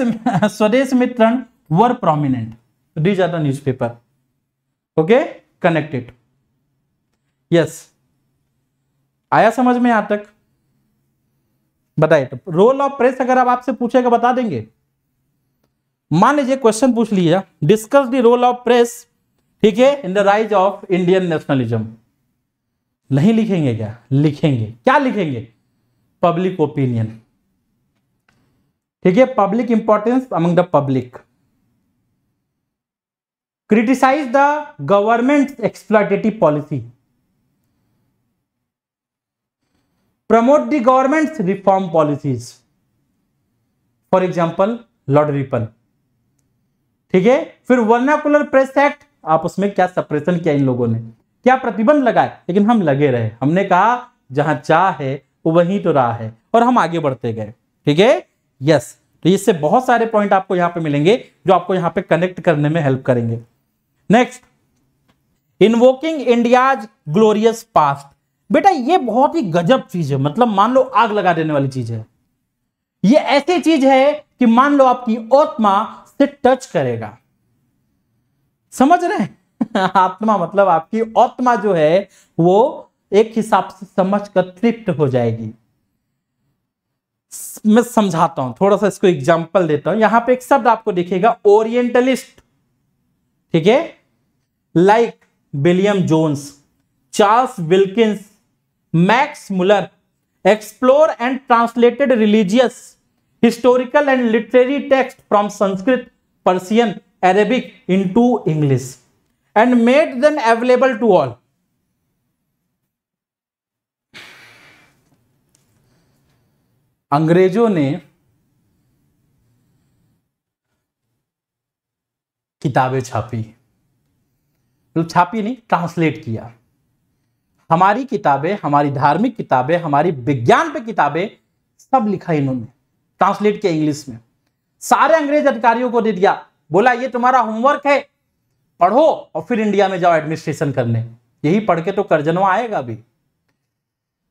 Swadesh Mitran were prominent these are the newspaper okay connected yes आया समझ में यहां तक बताइए तो रोल ऑफ प्रेस अगर आप आपसे पूछेगा बता देंगे मान लीजिए क्वेश्चन पूछ लिया discuss the role of press ठीक है in the rise of Indian nationalism नहीं लिखेंगे क्या लिखेंगे क्या लिखेंगे पब्लिक ओपिनियन ठीक है public importance among the public criticize the government exploitative policy promote the government reform policies for example Lord Ripon ठीक है फिर वर्नाकुलर प्रेस एक्ट आप उसमें क्या सप्रेशन किया इन लोगों ने क्या प्रतिबंध लगाए लेकिन हम लगे रहे हमने कहा जहां चाह है वहीं तो रहा है और हम आगे बढ़ते गए ठीक है यस तो इससे बहुत सारे पॉइंट आपको यहां पे मिलेंगे जो आपको यहां पे कनेक्ट करने में हेल्प करेंगे next invoking India's glorious past बेटा ये बहुत ही गजब चीज है मतलब मान लो आग लगा देने वाली चीज है ये ऐसी चीज है कि मान लो आपकी आत्मा से टच करेगा समझ रहे हैं आत्मा मतलब आपकी आत्मा जो है वो एक हिसाब से समझ कर तृप्त हो जाएगी मैं समझाता हूं थोड़ा सा इसको एग्जाम्पल देता हूं यहां पे एक शब्द आपको दिखेगा ओरिएंटलिस्ट ठीक है like William Jones Charles Wilkins Max Muller explore and translated religious historical and literary text from Sanskrit Persian Arabic into English and made then available to all अंग्रेजों ने किताबें छापी मतलब छापी नहीं ट्रांसलेट किया हमारी किताबें हमारी धार्मिक किताबें हमारी विज्ञान पे किताबें सब लिखा इन्होंने ट्रांसलेट किया इंग्लिश में सारे अंग्रेज अधिकारियों को दे दिया बोला ये तुम्हारा होमवर्क है पढ़ो और फिर इंडिया में जाओ एडमिनिस्ट्रेशन करने यही पढ़ के तो करजनवा आएगा अभी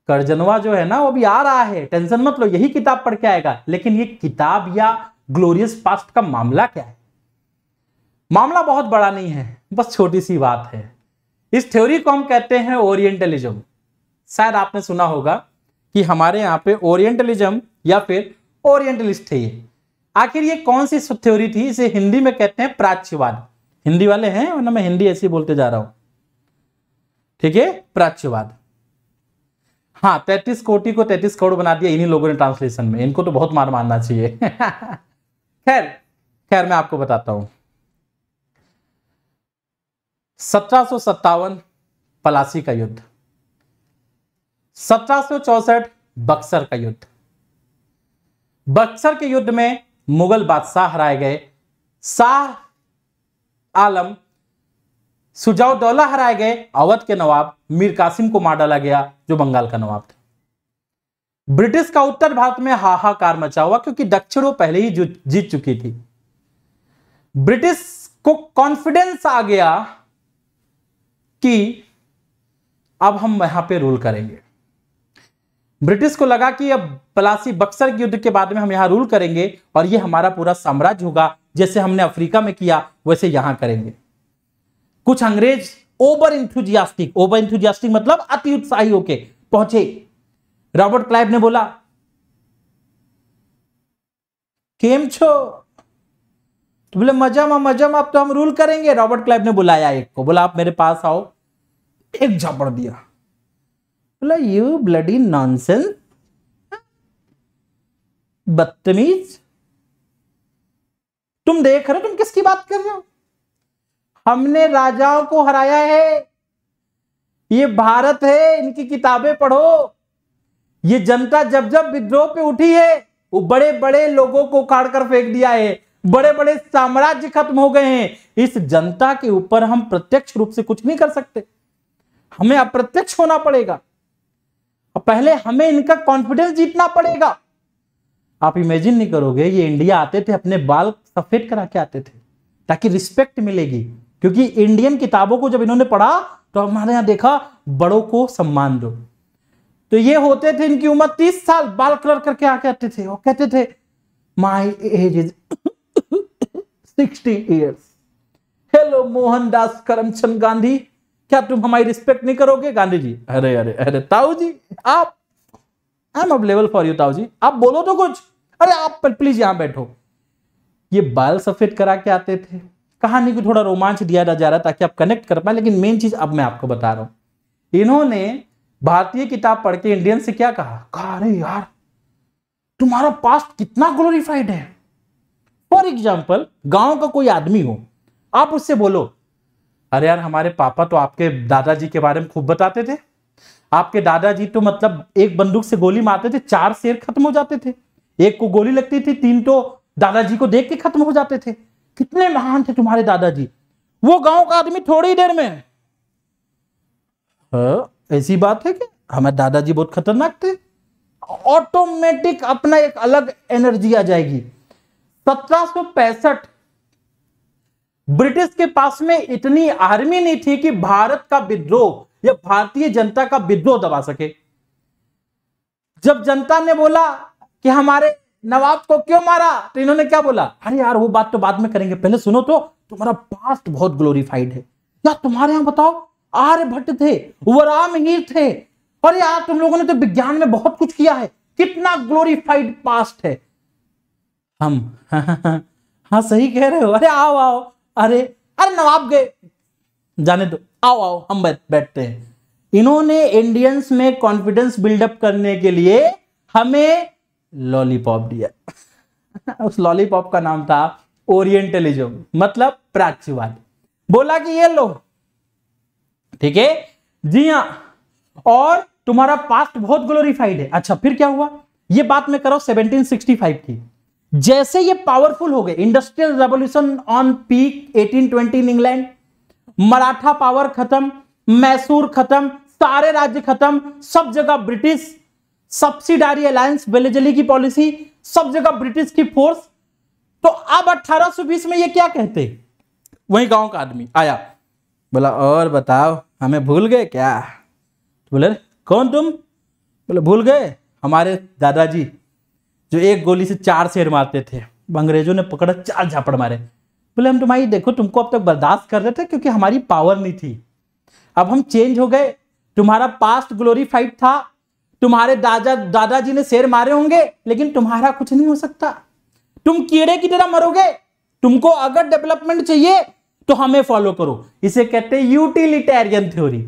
करजनवा जो है ना वो भी आ रहा है टेंशन मत लो यही किताब पढ़ के आएगा लेकिन ये किताब या ग्लोरियस पास्ट का मामला क्या है मामला बहुत बड़ा नहीं है बस छोटी सी बात है इस थ्योरी को हम कहते हैं ओरिएंटलिज्म शायद आपने सुना होगा कि हमारे यहाँ पे ओरिएंटलिज्म या फिर ओरिएंटलिस्ट है ये आखिर ये कौन सी थ्योरी थी इसे हिंदी में कहते हैं प्राच्यवाद हिंदी वाले हैं वरना मैं हिंदी ऐसी बोलते जा रहा हूं ठीक है प्राच्यवाद हाँ तैतीस कोटि को तैतीस करोड़ बना दिया इन्हीं लोगों ने ट्रांसलेशन में इनको तो बहुत मार मानना चाहिए खैर खैर मैं आपको बताता हूं सत्रह पलासी का युद्ध सत्रह बक्सर का युद्ध बक्सर के युद्ध में मुगल बादशाह हराए गए शाह आलम सुजाउदौला हराए गए अवध के नवाब मीर कासिम को मार डाला गया जो बंगाल का नवाब था ब्रिटिश का उत्तर भारत में हाहाकार मचा हुआ क्योंकि दक्षिणों पहले ही जीत चुकी थी ब्रिटिश को कॉन्फिडेंस आ गया कि अब हम यहां पे रूल करेंगे ब्रिटिश को लगा कि अब पलासी बक्सर युद्ध के बाद में हम यहां रूल करेंगे और ये हमारा पूरा साम्राज्य होगा जैसे हमने अफ्रीका में किया वैसे यहां करेंगे कुछ अंग्रेज ओवर इंथुजियास्टिक ओवर इंथुजियास्टिक मतलब अति उत्साही होके पहुंचे रॉबर्ट क्लाइव ने बोला केम छो तो बोले मजम मजम आप तो हम रूल करेंगे रॉबर्ट क्लाइव ने बुलाया एक को बोला आप मेरे पास आओ एक झपड़ दिया बोला यू ब्लडी नॉनसेंस बदतमीज तुम देख रहे हो तुम किसकी बात कर रहे हो हमने राजाओं को हराया है ये भारत है इनकी किताबें पढ़ो ये जनता जब जब विद्रोह पे उठी है वो बड़े बड़े लोगों को उखाड़ कर फेंक दिया है बड़े बड़े साम्राज्य खत्म हो गए हैं इस जनता के ऊपर हम प्रत्यक्ष रूप से कुछ नहीं कर सकते हमें अप्रत्यक्ष होना पड़ेगा पहले हमें इनका कॉन्फिडेंस जीतना पड़ेगा आप इमेजिन नहीं करोगे ये इंडिया आते थे अपने बाल सफेद करा के आते थे ताकि रिस्पेक्ट मिलेगी क्योंकि इंडियन किताबों को जब इन्होंने पढ़ा तो हमारे यहां देखा बड़ों को सम्मान दो तो ये होते थे इनकी उम्र तीस साल बाल कलर करके आके आते थे और कहते थे my age is sixty years hello Mohandas Karamchand Gandhi क्या तुम हमारी रिस्पेक्ट नहीं करोगे गांधी जी अरे अरे अरे ताऊ जी आप I am available for you ताऊ जी आप बोलो तो कुछ अरे आप प्लीज यहां बैठो ये बाल सफेद करा के आते थे कहानी को थोड़ा रोमांच दिया जा रहा है ताकि आप कनेक्ट कर पाए लेकिन मेन चीज अब मैं आपको बता रहा हूं इन्होंने भारतीय किताब पढ़ के इंडियन से क्या कहा अरे यार तुम्हारा पास्ट कितना ग्लोरीफाइड है फॉर एग्जाम्पल गांव का कोई आदमी हो आप उससे बोलो अरे यार हमारे पापा तो आपके दादाजी के बारे में खूब बताते थे आपके दादाजी तो मतलब एक बंदूक से गोली मारते थे चार शेर खत्म हो जाते थे एक को गोली लगती थी तीन तो दादाजी को देख के खत्म हो जाते थे कितने महान थे तुम्हारे दादाजी वो गांव का आदमी थोड़ी देर में हाँ, ऐसी बात है कि हमारे दादाजी बहुत खतरनाक थे ऑटोमेटिक अपना एक अलग एनर्जी आ जाएगी सत्रह ब्रिटिश के पास में इतनी आर्मी नहीं थी कि भारत का विद्रोह या भारतीय जनता का विद्रोह दबा सके जब जनता ने बोला कि हमारे नवाब को क्यों मारा तो इन्होंने क्या बोला अरे यार वो बात तो बाद में करेंगे पहले सुनो तो तुम्हारा पास्ट बहुत ग्लोरीफाइड है या तुम्हारे यहां बताओ आर्य भट्ट थे वो रामहीर थे और यार तुम लोगों ने तो विज्ञान में बहुत कुछ किया है कितना ग्लोरीफाइड पास्ट है हम हाँ सही कह रहे हो अरे आओ आओ अरे अरे नवाब गए जाने दो आओ आओ हम बैठ बैठते हैं इन्होंने इंडियंस में कॉन्फिडेंस बिल्डअप करने के लिए हमें लॉलीपॉप दिया उस लॉलीपॉप का नाम था ओरिएंटलिज्म मतलब प्राच्यवाद बोला कि ये लो ठीक है जी हाँ और तुम्हारा पास्ट बहुत ग्लोरीफाइड है अच्छा फिर क्या हुआ ये बात मैं करो 1765 की जैसे ये पावरफुल हो गए industrial revolution on peak 1820 in England Maratha power खत्म मैसूर खत्म सारे राज्य खत्म सब जगह ब्रिटिश सब्सिडारी अलायंस बेलेजली की पॉलिसी सब जगह ब्रिटिश की फोर्स तो अब 1820 में ये क्या कहते वही गांव का आदमी आया बोला और बताओ हमें भूल गए क्या बोले कौन तुम बोले भूल गए हमारे दादाजी जो एक गोली से चार शेर मारते थे अंग्रेजों ने पकड़ा चार झापड़ मारे बोले हम तुम्हारी देखो तुमको अब तक बर्दाश्त कर रहे थे क्योंकि हमारी पावर नहीं थी अब हम चेंज हो गए तुम्हारा पास्ट ग्लोरीफाइड था तुम्हारे दादा दादाजी ने शेर मारे होंगे लेकिन तुम्हारा कुछ नहीं हो सकता तुम कीड़े की तरह मरोगे तुमको अगर डेवलपमेंट चाहिए तो हमें फॉलो करो इसे कहते हैं यूटिलिटेरियन थ्योरी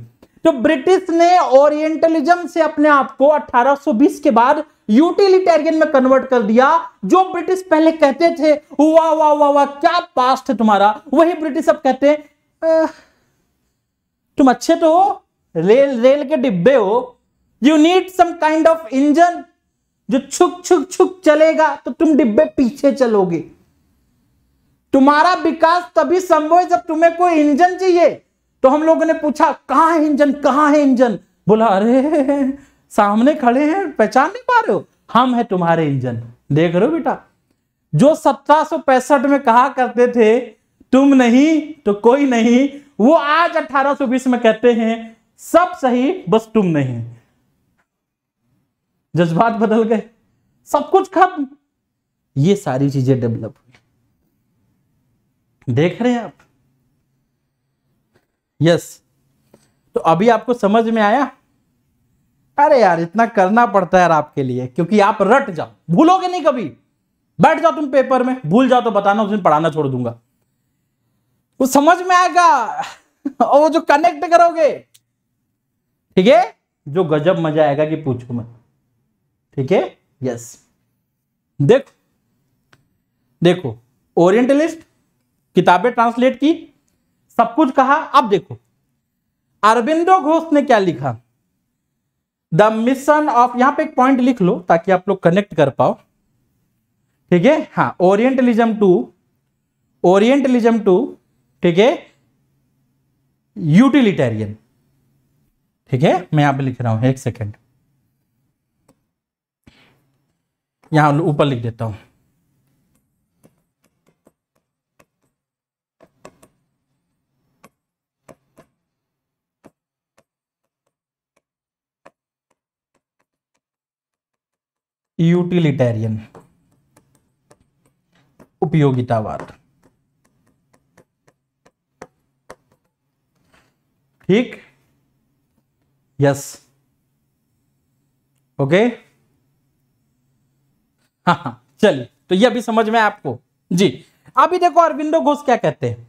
तो ब्रिटिश ने ओरिएंटलिज्म से अपने आप को 1820 के बाद यूटिलिटेरियन में कन्वर्ट कर दिया जो ब्रिटिश पहले कहते थे वाह वाह वाह वाह क्या पास्ट है तुम्हारा वही ब्रिटिश अब कहते हैं तुम अच्छे तो हो रेल रेल के डिब्बे हो you need some kind of engine जो छुक छुक छुक चलेगा तो तुम डिब्बे पीछे चलोगे तुम्हारा विकास तभी संभव है जब तुम्हें कोई इंजन चाहिए तो हम लोगों ने पूछा कहा है इंजन कहां है इंजन बोला अरे सामने खड़े हैं पहचान नहीं पा रहे हो हम है तुम्हारे इंजन देख रहे हो बेटा जो सत्रह में कहा करते थे तुम नहीं तो कोई नहीं वो आज 1820 में कहते हैं सब सही बस तुम नहीं जज्बात बदल गए सब कुछ खत्म ये सारी चीजें डेवलप हुई देख रहे हैं आप यस तो अभी आपको समझ में आया अरे यार इतना करना पड़ता है यार आपके लिए क्योंकि आप रट जाओ भूलोगे नहीं कभी बैठ जाओ तुम पेपर में भूल जाओ तो बताना उस दिन पढ़ाना छोड़ दूंगा वो समझ में आएगा और वो जो कनेक्ट करोगे ठीक है जो गजब मजा आएगा कि पूछो मैं ठीक है यस देख देखो ओरिएंटलिस्ट किताबें ट्रांसलेट की सब कुछ कहा अब देखो अरविंदो घोष ने क्या लिखा द मिशन ऑफ यहां पे एक पॉइंट लिख लो ताकि आप लोग कनेक्ट कर पाओ ठीक है हाँ ओरिएंटलिज्म टू ओरिएंटलिज्म टू ठीक है यूटिलिटेरियन ठीक है मैं यहां पर लिख रहा हूं एक सेकेंड यहां ऊपर लिख देता हूं यूटिलिटेरियन उपयोगितावाद ठीक यस ओके हाँ हाँ चलिए तो यह भी समझ में आपको जी अभी देखो अरविंदो घोष क्या कहते हैं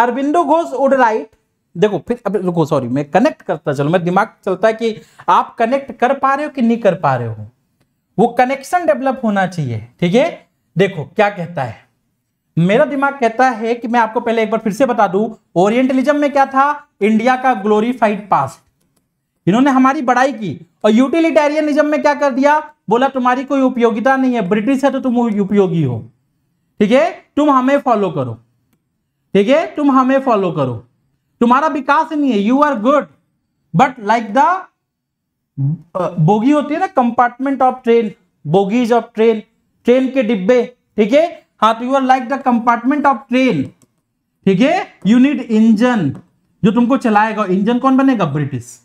अरविंदो घोष वुड राइट देखो फिर अब रुको सॉरी मैं कनेक्ट करता चलो मैं दिमाग चलता है कि आप कनेक्ट कर पा रहे हो कि नहीं कर पा रहे हो वो कनेक्शन डेवलप होना चाहिए ठीक है देखो क्या कहता है मेरा दिमाग कहता है कि मैं आपको पहले एक बार फिर से बता दू ओरिएंटलिज्म में क्या था इंडिया का ग्लोरीफाइड पास्ट इन्होंने हमारी बढ़ाई की और यूटिलिटेरियनिज्म में क्या कर दिया बोला तुम्हारी कोई उपयोगिता नहीं है ब्रिटिश है तो तुम उपयोगी हो ठीक है तुम हमें फॉलो करो ठीक है तुम हमें फॉलो करो तुम्हारा विकास नहीं है you are good but like the bogie होती है ना compartment of train bogies of train train के डिब्बे ठीक है हाँ तो you are like the compartment of train ठीक है यू नीड इंजन जो तुमको चलाएगा इंजन कौन बनेगा ब्रिटिश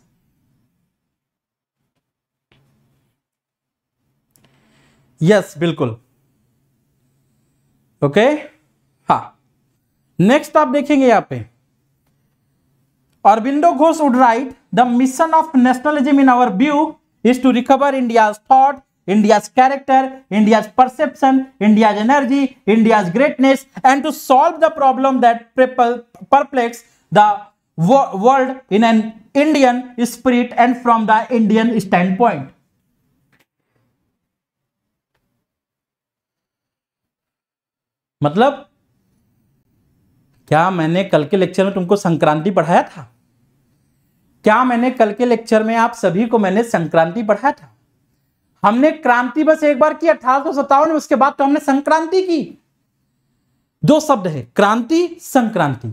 यस yes, बिल्कुल ओके okay? नेक्स्ट हाँ। आप देखेंगे यहां पे Aurobindo Ghosh would write the mission of nationalism in our view is to recover India's thought India's character India's perception India's energy India greatness and to solve the problem that perplex the world in an Indian spirit and from the Indian standpoint मतलब क्या मैंने कल के lecture में तुमको संक्रांति पढ़ाया था क्या मैंने कल के लेक्चर में आप सभी को मैंने संक्रांति पढ़ाया था हमने क्रांति बस एक बार की अठारह में उसके बाद तो हमने संक्रांति की दो शब्द है क्रांति संक्रांति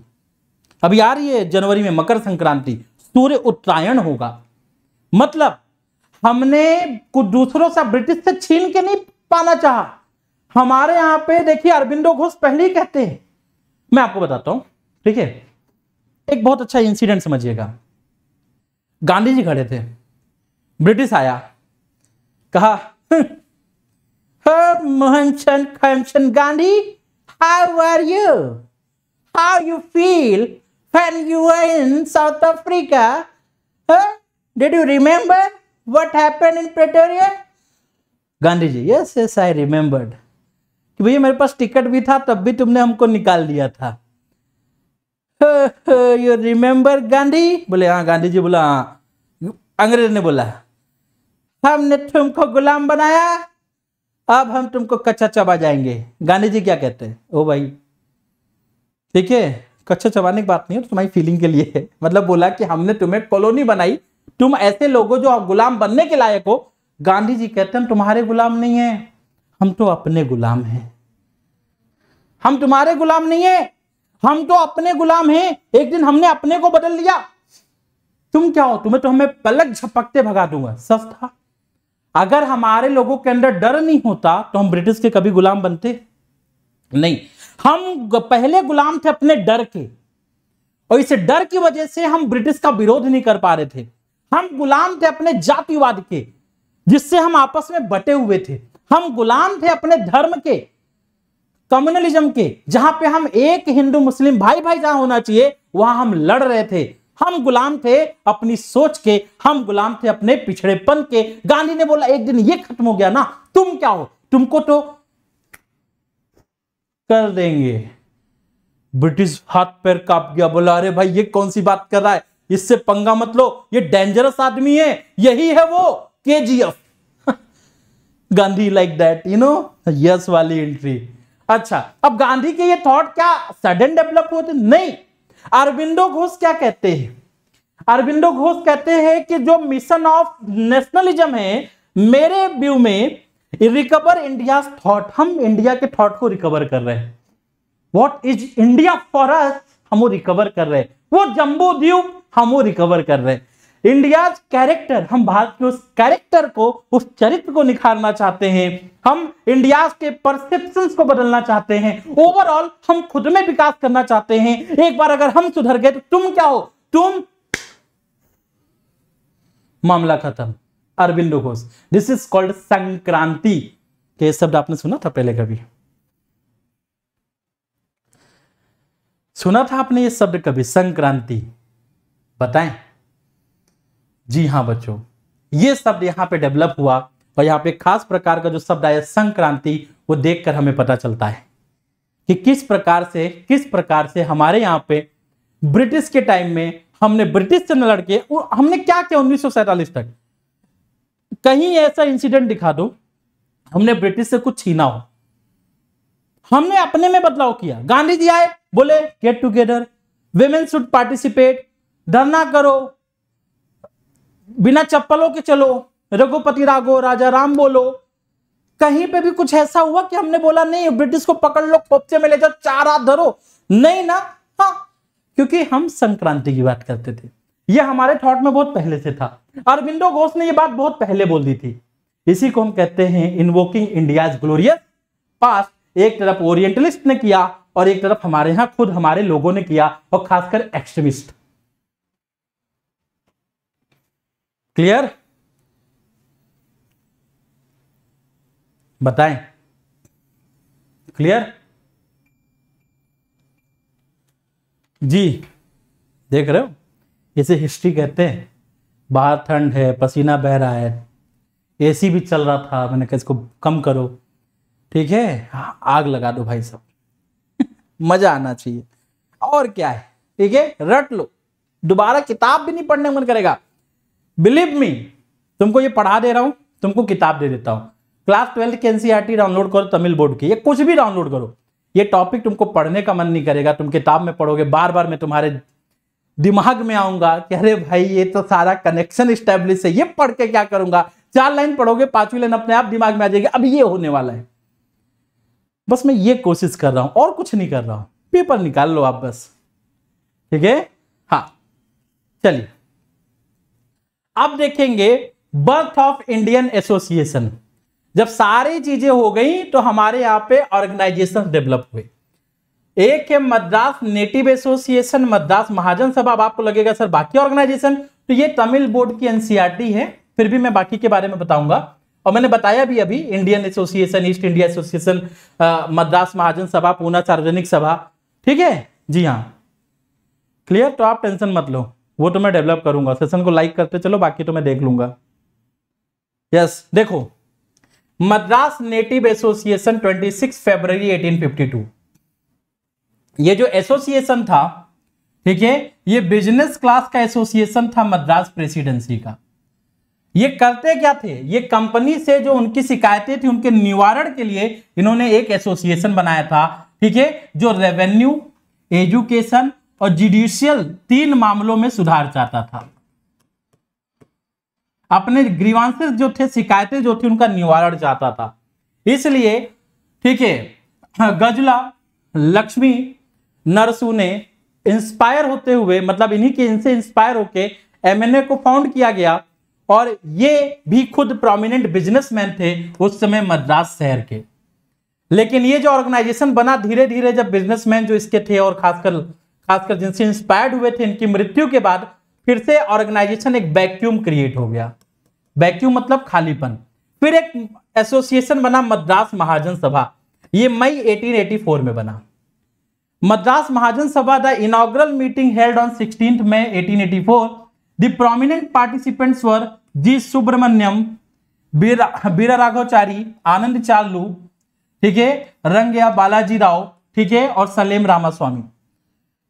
अभी आ रही है जनवरी में मकर संक्रांति सूर्य उत्तरायण होगा मतलब हमने कुछ दूसरों से ब्रिटिश से छीन के नहीं पाना चाहा हमारे यहां पे देखिए अरविंदो घोष पहले ही कहते हैं मैं आपको बताता हूं ठीक है एक बहुत अच्छा इंसिडेंट समझिएगा गांधी जी खड़े थे ब्रिटिश आया कहा hmm, hmm, Mohanchand Khemchand Gandhi how are you how you feel when you are in South Africa did you remember what happen in Pretoria Gandhi ji yes yes I remembered भैया मेरे पास टिकट भी था तब भी तुमने हमको निकाल दिया था यू रिमेम्बर गांधी बोले हाँ गांधी जी बोला हाँ। अंग्रेज ने बोला हमने तुमको गुलाम बनाया अब हम तुमको कच्चा चबा जाएंगे गांधी जी क्या कहते हैं ओ भाई ठीक है कच्चा चबाने की बात नहीं है तो तुम्हारी फीलिंग के लिए है मतलब बोला कि हमने तुम्हें कॉलोनी बनाई तुम ऐसे लोगों जो गुलाम बनने के लायक हो गांधी जी कहते हैं तुम्हारे गुलाम नहीं है हम तो अपने गुलाम हैं हम तुम्हारे गुलाम नहीं है हम तो अपने गुलाम हैं एक दिन हमने अपने को बदल लिया तुम क्या हो तुम्हें तो हमें पलक झपकते भगा दूंगा सच था अगर हमारे लोगों के अंदर डर नहीं होता तो हम ब्रिटिश के कभी गुलाम बनते नहीं हम पहले गुलाम थे अपने डर के और इस डर की वजह से हम ब्रिटिश का विरोध नहीं कर पा रहे थे हम गुलाम थे अपने जातिवाद के जिससे हम आपस में बटे हुए थे हम गुलाम थे अपने धर्म के कम्युनलिज्म के जहां पे हम एक हिंदू मुस्लिम भाई भाई जहां होना चाहिए वहां हम लड़ रहे थे हम गुलाम थे अपनी सोच के हम गुलाम थे अपने पिछड़ेपन के गांधी ने बोला एक दिन ये खत्म हो गया ना तुम क्या हो तुमको तो कर देंगे ब्रिटिश हाथ पैर कांप गया बोला अरे भाई ये कौन सी बात कर रहा है इससे पंगा मत लो ये डेंजरस आदमी है यही है वो K G F Gandhi like that you know yes वाली एंट्री अच्छा अब गांधी के ये थॉट क्या सडन डेवलप हुए थे नहीं अरविंदो घोष क्या कहते हैं अरविंदो घोष कहते हैं कि जो मिशन ऑफ नेशनलिज्म है मेरे व्यू में रिकवर इंडिया थॉट हम इंडिया के थॉट को रिकवर कर रहे हैं what is India for us हम वो रिकवर कर रहे हैं वो जम्बो द्वीप हम वो रिकवर कर रहे हैं इंडियाज कैरेक्टर हम भारत के उस कैरेक्टर को उस चरित्र को निखारना चाहते हैं हम इंडिया के परसेप्शन को बदलना चाहते हैं ओवरऑल हम खुद में विकास करना चाहते हैं एक बार अगर हम सुधर गए तो तुम क्या हो तुम मामला खत्म Aurobindo Ghosh this is called Sankranti ये शब्द आपने सुना था पहले कभी सुना था आपने ये शब्द कभी संक्रांति बताएं जी हाँ बच्चों ये शब्द यहाँ पे डेवलप हुआ और यहाँ पे खास प्रकार का जो शब्द आया संक्रांति वो देखकर हमें पता चलता है कि किस प्रकार से किस प्रकार से हमारे यहाँ पे ब्रिटिश के टाइम में हमने ब्रिटिश से न लड़के हमने क्या किया उन्नीस तक कहीं ऐसा इंसिडेंट दिखा दो हमने ब्रिटिश से कुछ छीना हो हमने अपने में बदलाव किया गांधी जी आए बोले get together women should participate धरना करो बिना चप्पलों के चलो रघुपति राघो राजा राम बोलो कहीं पे भी कुछ ऐसा हुआ कि हमने बोला नहीं ब्रिटिश को पकड़ लो पोपचे में ले जाओ चार हाथ धरो नहीं ना हाँ क्योंकि हम संक्रांति की बात करते थे यह हमारे थॉट में बहुत पहले से था अरविंदो घोष ने यह बात बहुत पहले बोल दी थी इसी को हम कहते हैं इनवोकिंग इंडिया ग्लोरियस पास एक तरफ ओरिएंटलिस्ट ने किया और एक तरफ हमारे यहां खुद हमारे लोगों ने किया और खासकर एक्सट्रीमिस्ट क्लियर बताएं क्लियर जी देख रहे हो इसे हिस्ट्री कहते हैं बाहर ठंड है पसीना बह रहा है एसी भी चल रहा था मैंने कहा इसको कम करो ठीक है हाँ, आग लगा दो भाई साहब मज़ा आना चाहिए और क्या है ठीक है रट लो दोबारा किताब भी नहीं पढ़ने मन करेगा बिलीव मी तुमको ये पढ़ा दे रहा हूं तुमको किताब दे देता हूं क्लास ट्वेल्थ की एनसीईआरटी डाउनलोड e करो तमिल बोर्ड की ये कुछ भी डाउनलोड करो ये टॉपिक तुमको पढ़ने का मन नहीं करेगा तुम किताब में पढ़ोगे बार बार मैं तुम्हारे दिमाग में आऊंगा कि अरे भाई ये तो सारा कनेक्शन स्टेब्लिश है ये पढ़ के क्या करूंगा चार लाइन पढ़ोगे पांचवी लाइन अपने आप दिमाग में आ जाएगी अब ये होने वाला है बस मैं ये कोशिश कर रहा हूं और कुछ नहीं कर रहा हूं पेपर निकाल लो आप बस ठीक है हाँ चलिए अब देखेंगे बर्थ ऑफ इंडियन एसोसिएशन जब सारी चीजें हो गई तो हमारे यहां पे ऑर्गेनाइजेशन डेवलप हुए एक है मद्रास नेटिव एसोसिएशन मद्रास महाजन सभा आपको लगेगा सर बाकी ऑर्गेनाइजेशन तो ये तमिल बोर्ड की एनसीआरटी e है फिर भी मैं बाकी के बारे में बताऊंगा और मैंने बताया भी अभी Indian association East India association Madras Mahajan Sabha Poona Sarvajanik सभा ठीक है जी हाँ क्लियर तो आप टेंशन मत लो वो तो मैं डेवलप करूंगा सेशन को लाइक करते चलो बाकी तो मैं देख लूंगा यस yes, देखो मद्रास नेटिव एसोसिएशन 26 फरवरी 1852 ये जो एसोसिएशन था ठीक है ये बिजनेस क्लास का एसोसिएशन था मद्रास प्रेसिडेंसी का ये करते क्या थे ये कंपनी से जो उनकी शिकायतें थी उनके निवारण के लिए इन्होंने एक एसोसिएशन बनाया था ठीक है जो रेवेन्यू एजुकेशन और जुडिशियल तीन मामलों में सुधार चाहता था अपने ग्रीवांसेस जो थे शिकायतें जो थी उनका निवारण चाहता था इसलिए ठीक है गजला लक्ष्मी नरसू ने इंस्पायर होते हुए मतलब इन्हीं के इनसे इंस्पायर होके एमएनए को फाउंड किया गया और ये भी खुद प्रोमिनेंट बिजनेसमैन थे उस समय मद्रास शहर के लेकिन ये जो ऑर्गेनाइजेशन बना धीरे धीरे जब बिजनेसमैन जो इसके थे और खासकर खासकर जिनसे इंस्पायर्ड हुए थे इनकी मृत्यु के बाद फिर से ऑर्गेनाइजेशन एक वैक्यूम क्रिएट हो गया वैक्यूम मतलब खालीपन फिर एक एसोसिएशन बना मद्रास महाजन सभा ये मई 1884 में बना Madras Mahajan Sabha the inaugural meeting held on sixteen May eighty four dominant participants were G Subramaniam Veera Raghavachari आनंद चालू ठीक है रंगया बालाजी राव ठीक है और सलेम रामास्वामी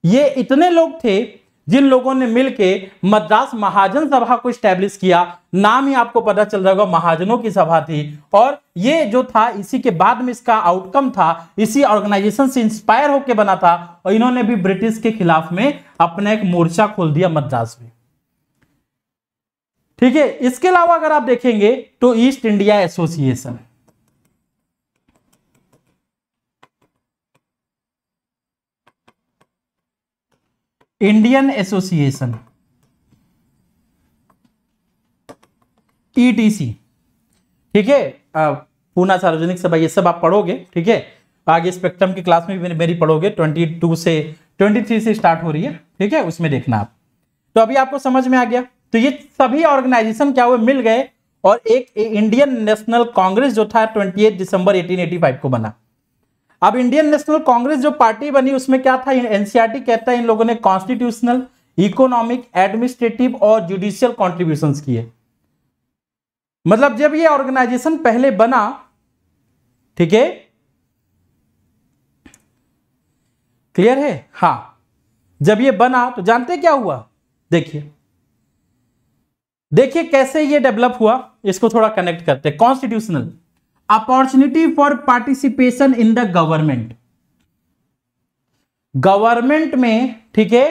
ये इतने लोग थे जिन लोगों ने मिलकर मद्रास महाजन सभा को स्टैब्लिश किया नाम ही आपको पता चल रहा होगा महाजनों की सभा थी और ये जो था इसी के बाद में इसका आउटकम था इसी ऑर्गेनाइजेशन से इंस्पायर होकर बना था और इन्होंने भी ब्रिटिश के खिलाफ में अपना एक मोर्चा खोल दिया मद्रास में ठीक है इसके अलावा अगर आप देखेंगे तो East India association Indian association ETC ठीक है पूना सार्वजनिक सभा ये सब आप पढ़ोगे ठीक है आगे स्पेक्ट्रम की क्लास में भी मेरी पढ़ोगे 22 से 23 से स्टार्ट हो रही है ठीक है उसमें देखना आप तो अभी आपको समझ में आ गया तो ये सभी ऑर्गेनाइजेशन क्या हुए मिल गए और एक इंडियन नेशनल कांग्रेस जो था 28 दिसंबर 1885 को बना अब इंडियन नेशनल कांग्रेस जो पार्टी बनी उसमें क्या था एनसीआरटी e कहता है इन लोगों ने कॉन्स्टिट्यूशनल इकोनॉमिक एडमिनिस्ट्रेटिव और जुडिशियल कॉन्ट्रीब्यूशन किए मतलब जब ये ऑर्गेनाइजेशन पहले बना ठीक है क्लियर है हाँ जब ये बना तो जानते क्या हुआ देखिए देखिए कैसे ये डेवलप हुआ इसको थोड़ा कनेक्ट करते हैं constitutional opportunity for participation in the government government में ठीक है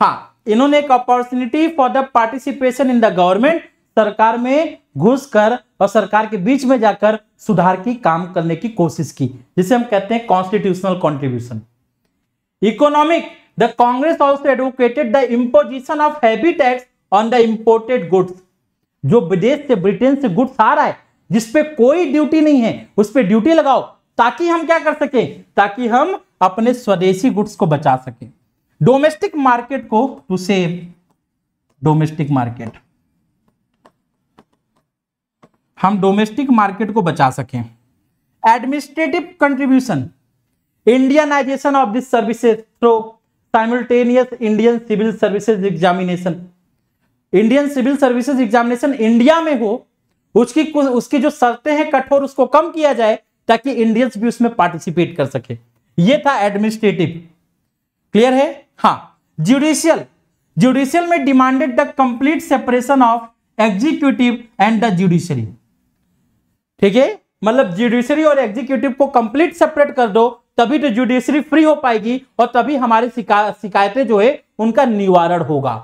हाँ इन्होंने एक opportunity for the participation in the government सरकार में घुसकर और सरकार के बीच में जाकर सुधार की काम करने की कोशिश की जिसे हम कहते हैं constitutional contribution economic the Congress also advocated the imposition of heavy tax on the imported goods जो विदेश से ब्रिटेन से गुड्स आ रहा है जिस पे कोई ड्यूटी नहीं है उस पर ड्यूटी लगाओ ताकि हम क्या कर सके ताकि हम अपने स्वदेशी गुड्स को बचा सके डोमेस्टिक मार्केट को टू से डोमेस्टिक मार्केट हम डोमेस्टिक मार्केट को बचा सकें administrative contribution Indianization of this services through simultaneous Indian civil services examination Indian civil services examination India में हो उसकी उसकी जो शर्तें हैं कठोर उसको कम किया जाए ताकि इंडियंस भी उसमें पार्टिसिपेट कर सके ये था एडमिनिस्ट्रेटिव क्लियर है हाँ जुडिशियल जुडिशियल में demanded the complete separation of executive and the judiciary ठीक है मतलब जुडिशरी और एग्जीक्यूटिव को कंप्लीट सेपरेट कर दो तभी तो जुडिशरी फ्री हो पाएगी और तभी हमारी शिकायतें जो है उनका निवारण होगा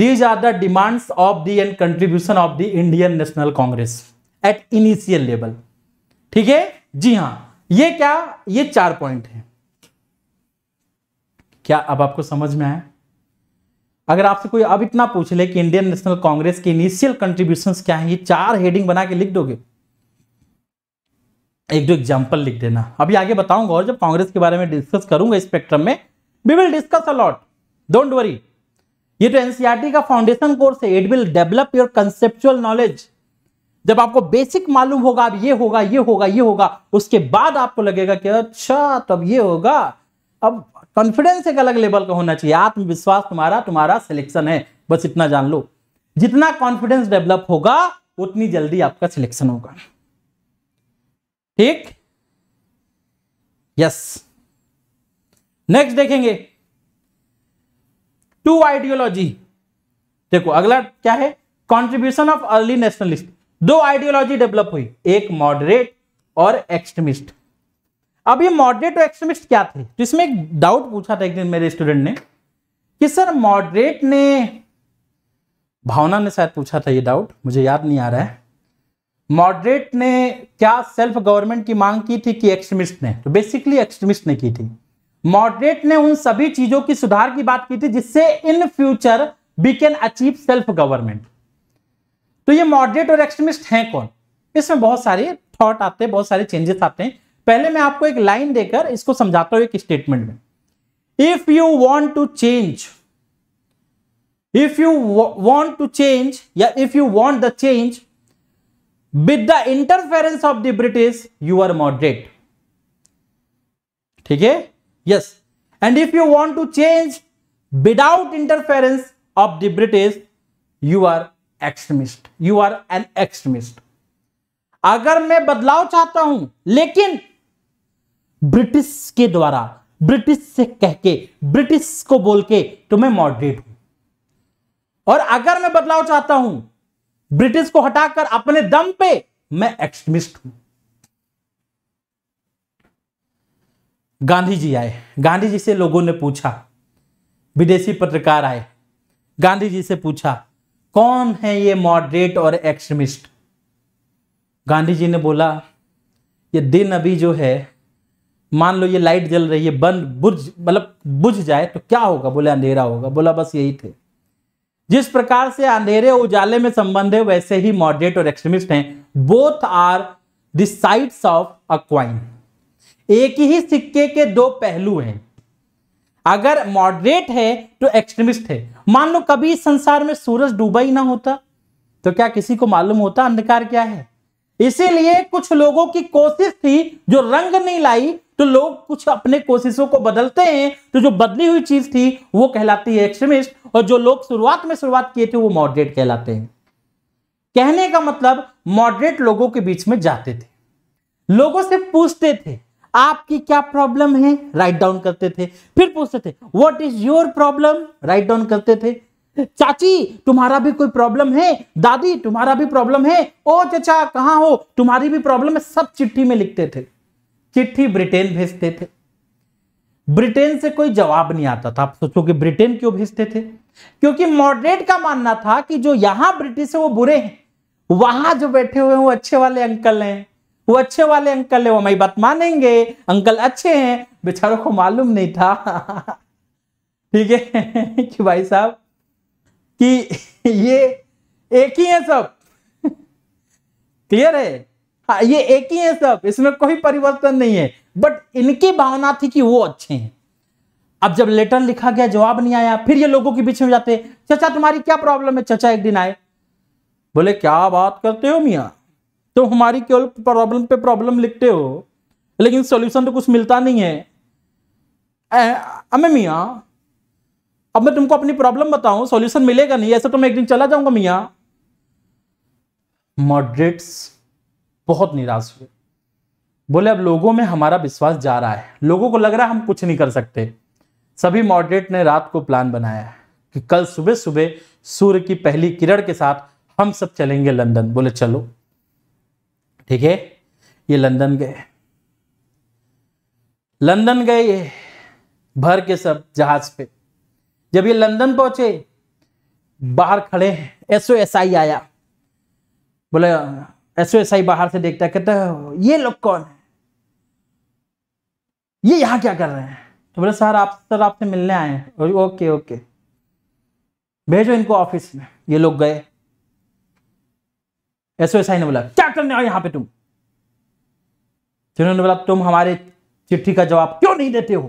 these are the demands of the and contribution of the indian national congress at initial level ठीक है जी हाँ ये क्या ये चार पॉइंट है क्या अब आपको समझ में आया अगर आपसे कोई अब इतना पूछ ले कि इंडियन नेशनल कांग्रेस के इनिशियल कंट्रीब्यूशन क्या है ये चार हेडिंग बना के लिख दोगे एक दो एग्जाम्पल लिख देना अभी आगे बताऊंगा और जब कांग्रेस के बारे में डिस्कस करूंगा स्पेक्ट्रम में we will discuss a lot don't worry ये जो एनसीईआरटी e का फाउंडेशन कोर्स है it will develop your conceptual knowledge जब आपको बेसिक मालूम होगा अब ये होगा ये होगा ये होगा उसके बाद आपको लगेगा कि अच्छा तब ये होगा अब कॉन्फिडेंस एक अलग लेवल का होना चाहिए आत्मविश्वास तुम्हारा तुम्हारा सिलेक्शन है बस इतना जान लो जितना कॉन्फिडेंस डेवलप होगा उतनी जल्दी आपका सिलेक्शन होगा ठीक यस नेक्स्ट देखेंगे टू आइडियोलॉजी देखो अगला क्या है कॉन्ट्रीब्यूशन ऑफ अर्ली नेशनलिस्ट दो आइडियोलॉजी डेवलप हुई एक मॉडरेट और एक्सट्रीमिस्ट अब ये मॉडरेट और एक्सट्रीमिस्ट क्या थे तो इसमें एक डाउट पूछा था एक दिन मेरे स्टूडेंट ने कि सर मॉडरेट ने भावना ने शायद पूछा था ये डाउट मुझे याद नहीं आ रहा है मॉडरेट ने क्या सेल्फ गवर्नमेंट की मांग की थी कि एक्सट्रीमिस्ट ने तो बेसिकली एक्सट्रीमिस्ट ने की थी मॉडरेट ने उन सभी चीजों की सुधार की बात की थी जिससे in future we can achieve self government तो ये मॉडरेट और एक्सट्रीमिस्ट हैं कौन इसमें बहुत सारे थॉट आते हैं बहुत सारे चेंजेस आते हैं पहले मैं आपको एक लाइन देकर इसको समझाता हूं एक स्टेटमेंट में if you want to change if you want to change या if you want the change with the interference of the British you are moderate ठीक है Yes. And if you want to change without interference of the British, you are extremist. You are an extremist. अगर मैं बदलाव चाहता हूं लेकिन british के द्वारा british से कह के ब्रिटिश को बोल के तो मैं मॉडरेट हूं और अगर मैं बदलाव चाहता हूं ब्रिटिश को हटाकर अपने दम पे मैं एक्सट्रीमिस्ट हूं गांधी जी आए गांधी जी से लोगों ने पूछा विदेशी पत्रकार आए गांधी जी से पूछा कौन है ये मॉडरेट और एक्सट्रीमिस्ट गांधी जी ने बोला ये दिन अभी जो है मान लो ये लाइट जल रही है बंद बुझ मतलब बुझ जाए तो क्या होगा बोले अंधेरा होगा बोला बस यही थे जिस प्रकार से अंधेरे उजाले में संबंध है वैसे ही मॉडरेट और एक्सट्रीमिस्ट हैं both are the sides of a coin एक ही सिक्के के दो पहलू हैं अगर मॉडरेट है तो एक्सट्रीमिस्ट है मान लो कभी इस संसार में सूरज डूबा ही ना होता तो क्या किसी को मालूम होता अंधकार क्या है इसीलिए कुछ लोगों की कोशिश थी जो रंग नहीं लाई तो लोग कुछ अपने कोशिशों को बदलते हैं तो जो बदली हुई चीज थी वो कहलाती है एक्सट्रीमिस्ट और जो लोग शुरुआत में शुरुआत किए थे वो मॉडरेट कहलाते हैं कहने का मतलब मॉडरेट लोगों के बीच में जाते थे लोगों से पूछते थे आपकी क्या प्रॉब्लम है राइट डाउन करते थे फिर पूछते थे what is your problem write down करते थे चाची तुम्हारा भी कोई प्रॉब्लम है दादी तुम्हारा भी प्रॉब्लम है ओ चचा कहां हो तुम्हारी भी प्रॉब्लम है सब चिट्ठी में लिखते थे चिट्ठी ब्रिटेन भेजते थे ब्रिटेन से कोई जवाब नहीं आता था आप सोचो कि ब्रिटेन क्यों भेजते थे क्योंकि मॉडरेट का मानना था कि जो यहां ब्रिटिश है वो बुरे हैं वहां जो बैठे हुए हैं वो अच्छे वाले अंकल हैं वो अच्छे वाले अंकल है वो हमारी बात मानेंगे अंकल अच्छे हैं बेचारों को मालूम नहीं था ठीक है कि भाई साहब कि ये एक ही है सब क्लियर है हाँ ये एक ही है सब इसमें कोई परिवर्तन नहीं है बट इनकी भावना थी कि वो अच्छे हैं अब जब लेटर लिखा गया जवाब नहीं आया फिर ये लोगों के बीच में जाते चचा तुम्हारी क्या प्रॉब्लम है चचा एक दिन आए बोले क्या बात करते हो मियाँ तो हमारी केवल प्रॉब्लम पे प्रॉब्लम लिखते हो लेकिन सॉल्यूशन तो कुछ मिलता नहीं है अमे मियाँ अब मैं तुमको अपनी प्रॉब्लम बताऊं सॉल्यूशन मिलेगा नहीं ऐसे तो मैं एक दिन चला जाऊंगा मियाँ मॉडरेट्स बहुत निराश हुए बोले अब लोगों में हमारा विश्वास जा रहा है लोगों को लग रहा है हम कुछ नहीं कर सकते सभी मॉडरेट ने रात को प्लान बनाया कि कल सुबह सुबह सूर्य की पहली किरण के साथ हम सब चलेंगे लंदन बोले चलो ठीक है ये लंदन गए लंदन गए ये भर के सब जहाज पे जब ये लंदन पहुंचे बाहर खड़े एसओ एस आई आया बोले एसओ एस आई बाहर से देखता कहता ये लोग कौन है ये यहां क्या कर रहे हैं तो बोले सर आप सर आपसे मिलने आए हैं ओके ओके भेजो इनको ऑफिस में ये लोग गए एसओ एस आई ने बोला क्या करने आओ यहां पे तुम जिन्होंने बोला तुम हमारे चिट्ठी का जवाब क्यों नहीं देते हो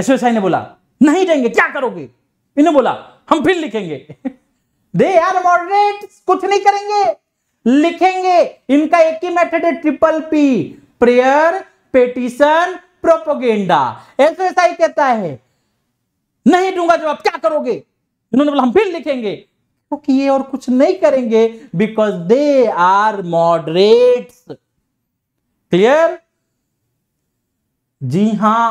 एसओएसआई ने बोला नहीं देंगे क्या करोगे इन्हें बोला हम फिर लिखेंगे दे आर मॉडरेट कुछ नहीं करेंगे लिखेंगे इनका एक ही मेथड है triple P prayer petition propaganda एसओएसआई कहता है नहीं दूंगा जवाब क्या करोगे इन्होंने बोला हम फिर लिखेंगे को किए और कुछ नहीं करेंगे because they are moderates clear जी हां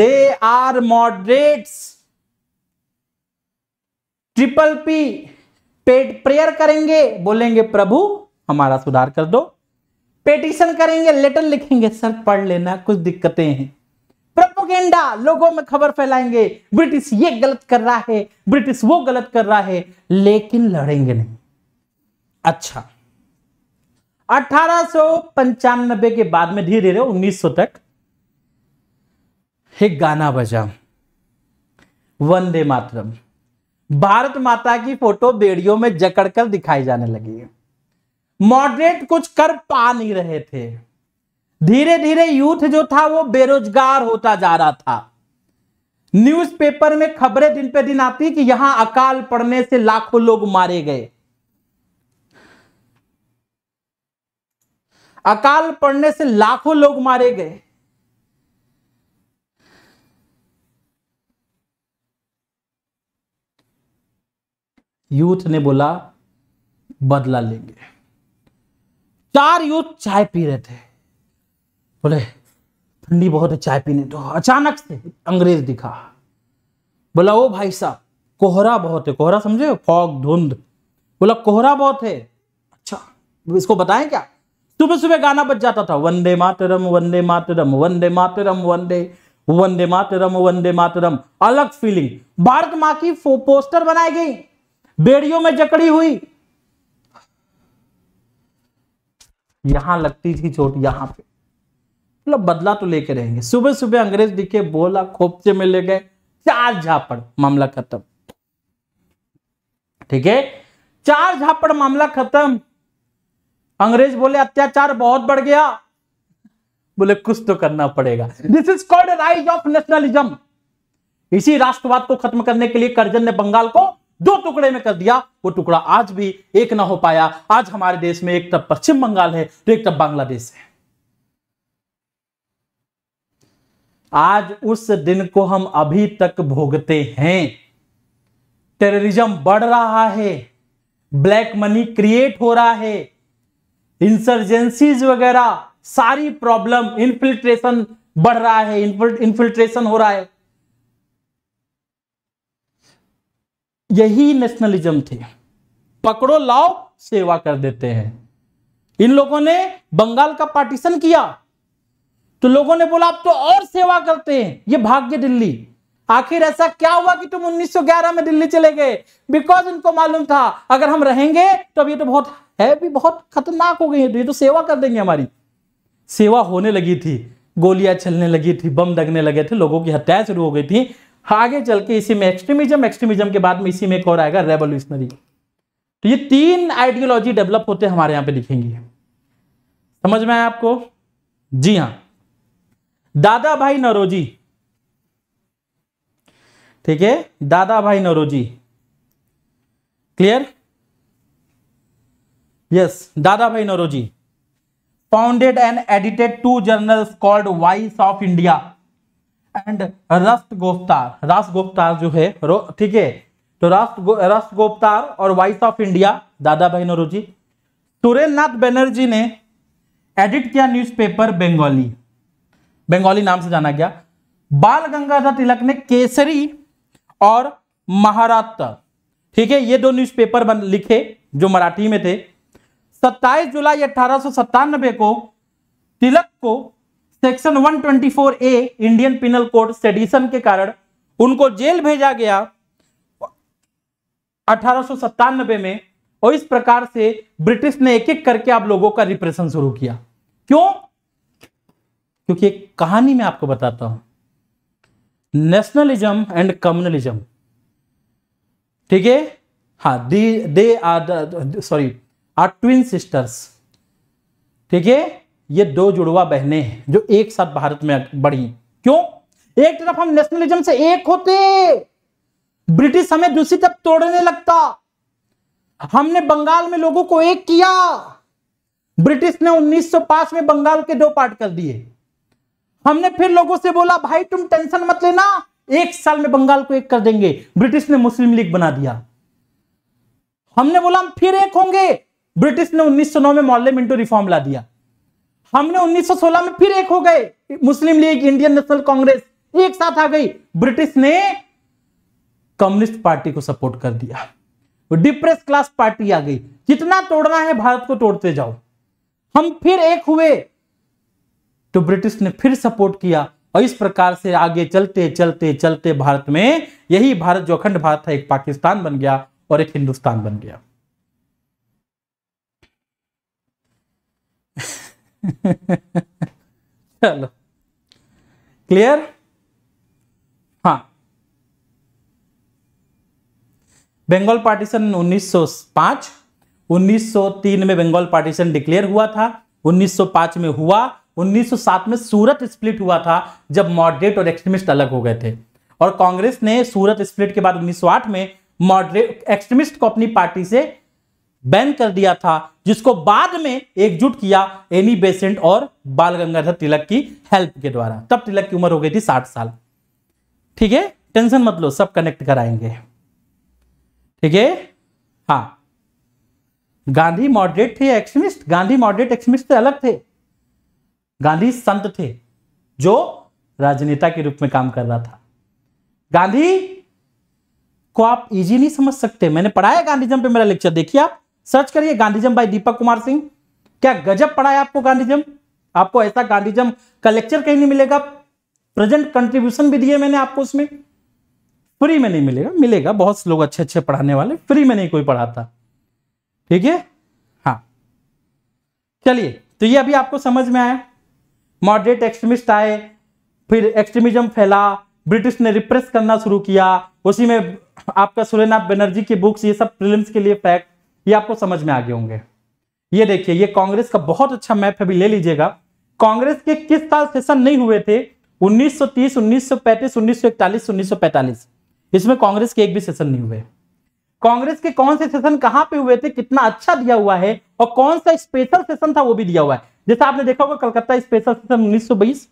they are moderates triple P पेट प्रेयर करेंगे बोलेंगे प्रभु हमारा सुधार कर दो पेटिशन करेंगे लेटर लिखेंगे सर पढ़ लेना कुछ दिक्कतें हैं प्रोपोगेंडा लोगों में खबर फैलाएंगे ब्रिटिश ये गलत कर रहा है ब्रिटिश वो गलत कर रहा है लेकिन लड़ेंगे नहीं अच्छा अठारह के बाद में धीरे धीरे उन्नीस तक एक गाना बजा वंदे मातरम भारत माता की फोटो बेड़ियों में जकड़ कर दिखाई जाने लगी मॉडरेट कुछ कर पा नहीं रहे थे धीरे धीरे यूथ जो था वो बेरोजगार होता जा रहा था न्यूज़पेपर में खबरें दिन पे दिन आती कि यहां अकाल पड़ने से लाखों लोग मारे गए अकाल पड़ने से लाखों लोग मारे गए यूथ ने बोला बदला लेंगे चार यूथ चाय पी रहे थे बोले ठंडी बहुत है चाय पीने तो अचानक से अंग्रेज दिखा बोला ओ भाई साहब कोहरा बहुत है कोहरा समझे फॉग धुंध बोला कोहरा बहुत है अच्छा इसको बताएं क्या सुबह सुबह गाना बज जाता था वंदे मातरम वंदे मातरम वंदे मातरम वंदे वंदे मातरम वंदे मातरम अलग फीलिंग भारत माँ की पोस्टर बनाई गई बेड़ियों में जकड़ी हुई यहां लगती थी चोट यहां पे मतलब बदला तो लेके रहेंगे सुबह सुबह अंग्रेज दिखे बोला खोपचे में ले गए चार झापड़ मामला खत्म ठीक है चार झापड़ मामला खत्म अंग्रेज बोले अत्याचार बहुत बढ़ गया बोले कुछ तो करना पड़ेगा this is called rise of nationalism इसी राष्ट्रवाद को खत्म करने के लिए करजन ने बंगाल को दो टुकड़े में कर दिया वो टुकड़ा आज भी एक ना हो पाया आज हमारे देश में एक तरफ पश्चिम बंगाल है तो एक तरफ बांग्लादेश है आज उस दिन को हम अभी तक भोगते हैं टेररिज्म बढ़ रहा है ब्लैक मनी क्रिएट हो रहा है इंसर्जेंसीज वगैरह सारी प्रॉब्लम इन्फिल्ट्रेशन बढ़ रहा है इन्फिल्ट्रेशन हो रहा है यही नेशनलिज्म थे पकड़ो लाओ सेवा कर देते हैं इन लोगों ने बंगाल का पार्टीशन किया तो लोगों ने बोला आप तो और सेवा करते हैं ये भाग्य दिल्ली आखिर ऐसा क्या हुआ कि तुम 1911 में दिल्ली चले गए बिकॉज इनको मालूम था अगर हम रहेंगे तो अब ये तो बहुत है भी बहुत खतरनाक हो गई है तो ये तो सेवा कर देंगे हमारी सेवा होने लगी थी गोलियां चलने लगी थी बम दगने लगे थे लोगों की हत्याएं शुरू हो गई थी आगे चल के इसी में एक्सट्रीमिज्म एक्सट्रीमिज्म के बाद में इसी में एक और आएगा रेवोल्यूशनरी तो ये तीन आइडियोलॉजी डेवलप होते हमारे यहाँ पे लिखेंगे समझ में आया आपको जी हाँ दादा भाई नरोजी ठीक है दादा Dadabhai Naoroji clear yes Dadabhai Naoroji founded and edited two journal called voice of India and Rast Goftar. Rast Goftar जो है ठीक है तो राष्ट्र गो, राष्ट्र गोप्तार और वाइस ऑफ इंडिया दादा भाई नरोजी सुरेंद्र नाथ बनर्जी ने एडिट किया न्यूज़पेपर बंगाली बंगाली नाम से जाना गया बाल गंगाधर तिलक ने केसरी और महाराष्ट्र ठीक है ये दो न्यूज़पेपर बन लिखे जो मराठी में थे 27 जुलाई अठारह को तिलक को section 124 A Indian penal code sedition के कारण उनको जेल भेजा गया अठारह में और इस प्रकार से ब्रिटिश ने एक एक करके आप लोगों का रिप्रेशन शुरू किया क्यों क्योंकि एक कहानी मैं आपको बताता हूं नेशनलिज्म एंड कम्युनलिज्म ठीक है हाँ they they are sorry are twin sisters ठीक है ये दो जुड़वा बहनें हैं जो एक साथ भारत में बढ़ी क्यों एक तरफ हम नेशनलिज्म से एक होते ब्रिटिश हमें दूसरी तरफ तोड़ने लगता हमने बंगाल में लोगों को एक किया ब्रिटिश ने 1905 में बंगाल के दो पार्ट कर दिए हमने फिर लोगों से बोला भाई तुम टेंशन मत लेना एक साल में बंगाल को एक कर देंगे ब्रिटिश ने मुस्लिम लीग बना दिया हमने बोला हम फिर एक होंगे ब्रिटिश ने 1909 में मोहल्ले मिंटो रिफॉर्म ला दिया हमने 1916 में फिर एक हो गए मुस्लिम लीग इंडियन नेशनल कांग्रेस एक साथ आ गई ब्रिटिश ने कम्युनिस्ट पार्टी को सपोर्ट कर दिया डिप्रेस क्लास पार्टी आ गई जितना तोड़ना है भारत को तोड़ते जाओ हम फिर एक हुए तो ब्रिटिश ने फिर सपोर्ट किया और इस प्रकार से आगे चलते चलते चलते भारत में यही भारत जो अखंड भारत था एक पाकिस्तान बन गया और एक हिंदुस्तान बन गया चलो क्लियर हाँ बंगाल पार्टीशन 1905 1903 में बंगाल पार्टीशन डिक्लेयर हुआ था 1905 में हुआ 1907 में सूरत स्प्लिट हुआ था जब मॉडरेट और एक्सट्रीमिस्ट अलग हो गए थे और कांग्रेस ने सूरत स्प्लिट के बाद 1908 में मॉडरेट एक्सट्रीमिस्ट को अपनी पार्टी से बैन कर दिया था जिसको बाद में एकजुट किया एनी बेसेंट और बाल गंगाधर तिलक की हेल्प के द्वारा तब तिलक की उम्र हो गई थी साठ साल ठीक है टेंशन मत लो सब कनेक्ट कराएंगे ठीक है हाँ गांधी मॉडरेट थे एक्सट्रीमिस्ट गांधी मॉडरेट एक्सट्रीमिस्ट तो अलग थे गांधी संत थे जो राजनेता के रूप में काम कर रहा था गांधी को आप इजी नहीं समझ सकते मैंने पढ़ाया गांधीजम पे मेरा लेक्चर देखिए आप सर्च करिए गांधीजम बाय दीपक कुमार सिंह क्या गजब पढ़ाया आपको गांधीजम आपको ऐसा गांधीजम का लेक्चर कहीं नहीं मिलेगा प्रेजेंट कंट्रीब्यूशन भी दिए मैंने आपको उसमें फ्री में नहीं मिलेगा मिलेगा बहुत लोग अच्छे अच्छे पढ़ाने वाले फ्री में नहीं कोई पढ़ाता ठीक है हाँ चलिए तो ये अभी आपको समझ में आया मॉडरेट एक्सट्रीमिस्ट आए फिर एक्सट्रीमिज्म फैला ब्रिटिश ने रिप्रेस करना शुरू किया उसी में आपका सुरेनाथ बनर्जी की बुक्स ये सब प्रिलिम्स के लिए फैक्ट ये आपको समझ में आगे होंगे ये देखिए ये कांग्रेस का बहुत अच्छा मैप अभी ले लीजिएगा कांग्रेस के किस साल सेशन नहीं हुए थे 1930, 1935, 1941, 1945 इसमें कांग्रेस के एक भी सेशन नहीं हुए कांग्रेस के कौन से सेशन कहाँ पे हुए थे कितना अच्छा दिया हुआ है और कौन सा स्पेशल सेशन था वो भी दिया हुआ है जैसा आपने देखा होगा कलकत्ता स्पेशल सेशन उन्नीस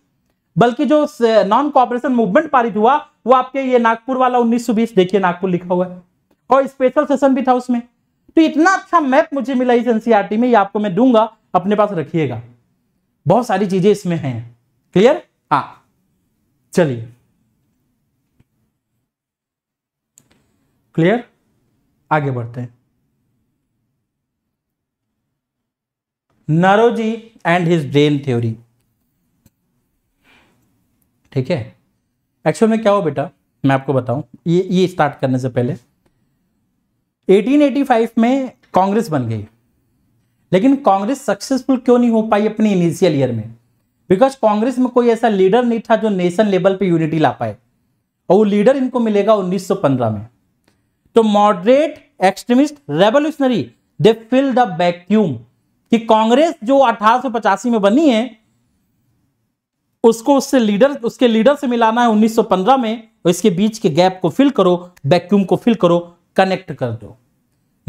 बल्कि जो नॉन कॉपरेशन मूवमेंट पारित हुआ वो आपके ये नागपुर वाला 1920 देखिए नागपुर लिखा हुआ है और स्पेशल सेशन भी था उसमें तो इतना अच्छा मैप मुझे मिला इस एनसीआरटी e में ये आपको मैं दूंगा अपने पास रखिएगा बहुत सारी चीजें इसमें हैं क्लियर हाँ चलिए क्लियर आगे बढ़ते हैं Naoroji ji and his drain theory ठीक है एक्चुअल में क्या हो बेटा मैं आपको बताऊं ये ये स्टार्ट करने से पहले 1885 में कांग्रेस बन गई लेकिन कांग्रेस सक्सेसफुल क्यों नहीं हो पाई अपने इनिशियल ईयर में बिकॉज कांग्रेस में कोई ऐसा लीडर नहीं था जो नेशन लेवल पे यूनिटी ला पाए और वो लीडर इनको मिलेगा 1915 में तो moderate extremist revolutionary they fill the vacuum कि कांग्रेस जो अठारह में बनी है उसको उससे लीडर उसके लीडर से मिलाना है 1915 में और इसके बीच के गैप को फिल करो वैक्यूम को फिल करो कनेक्ट कर दो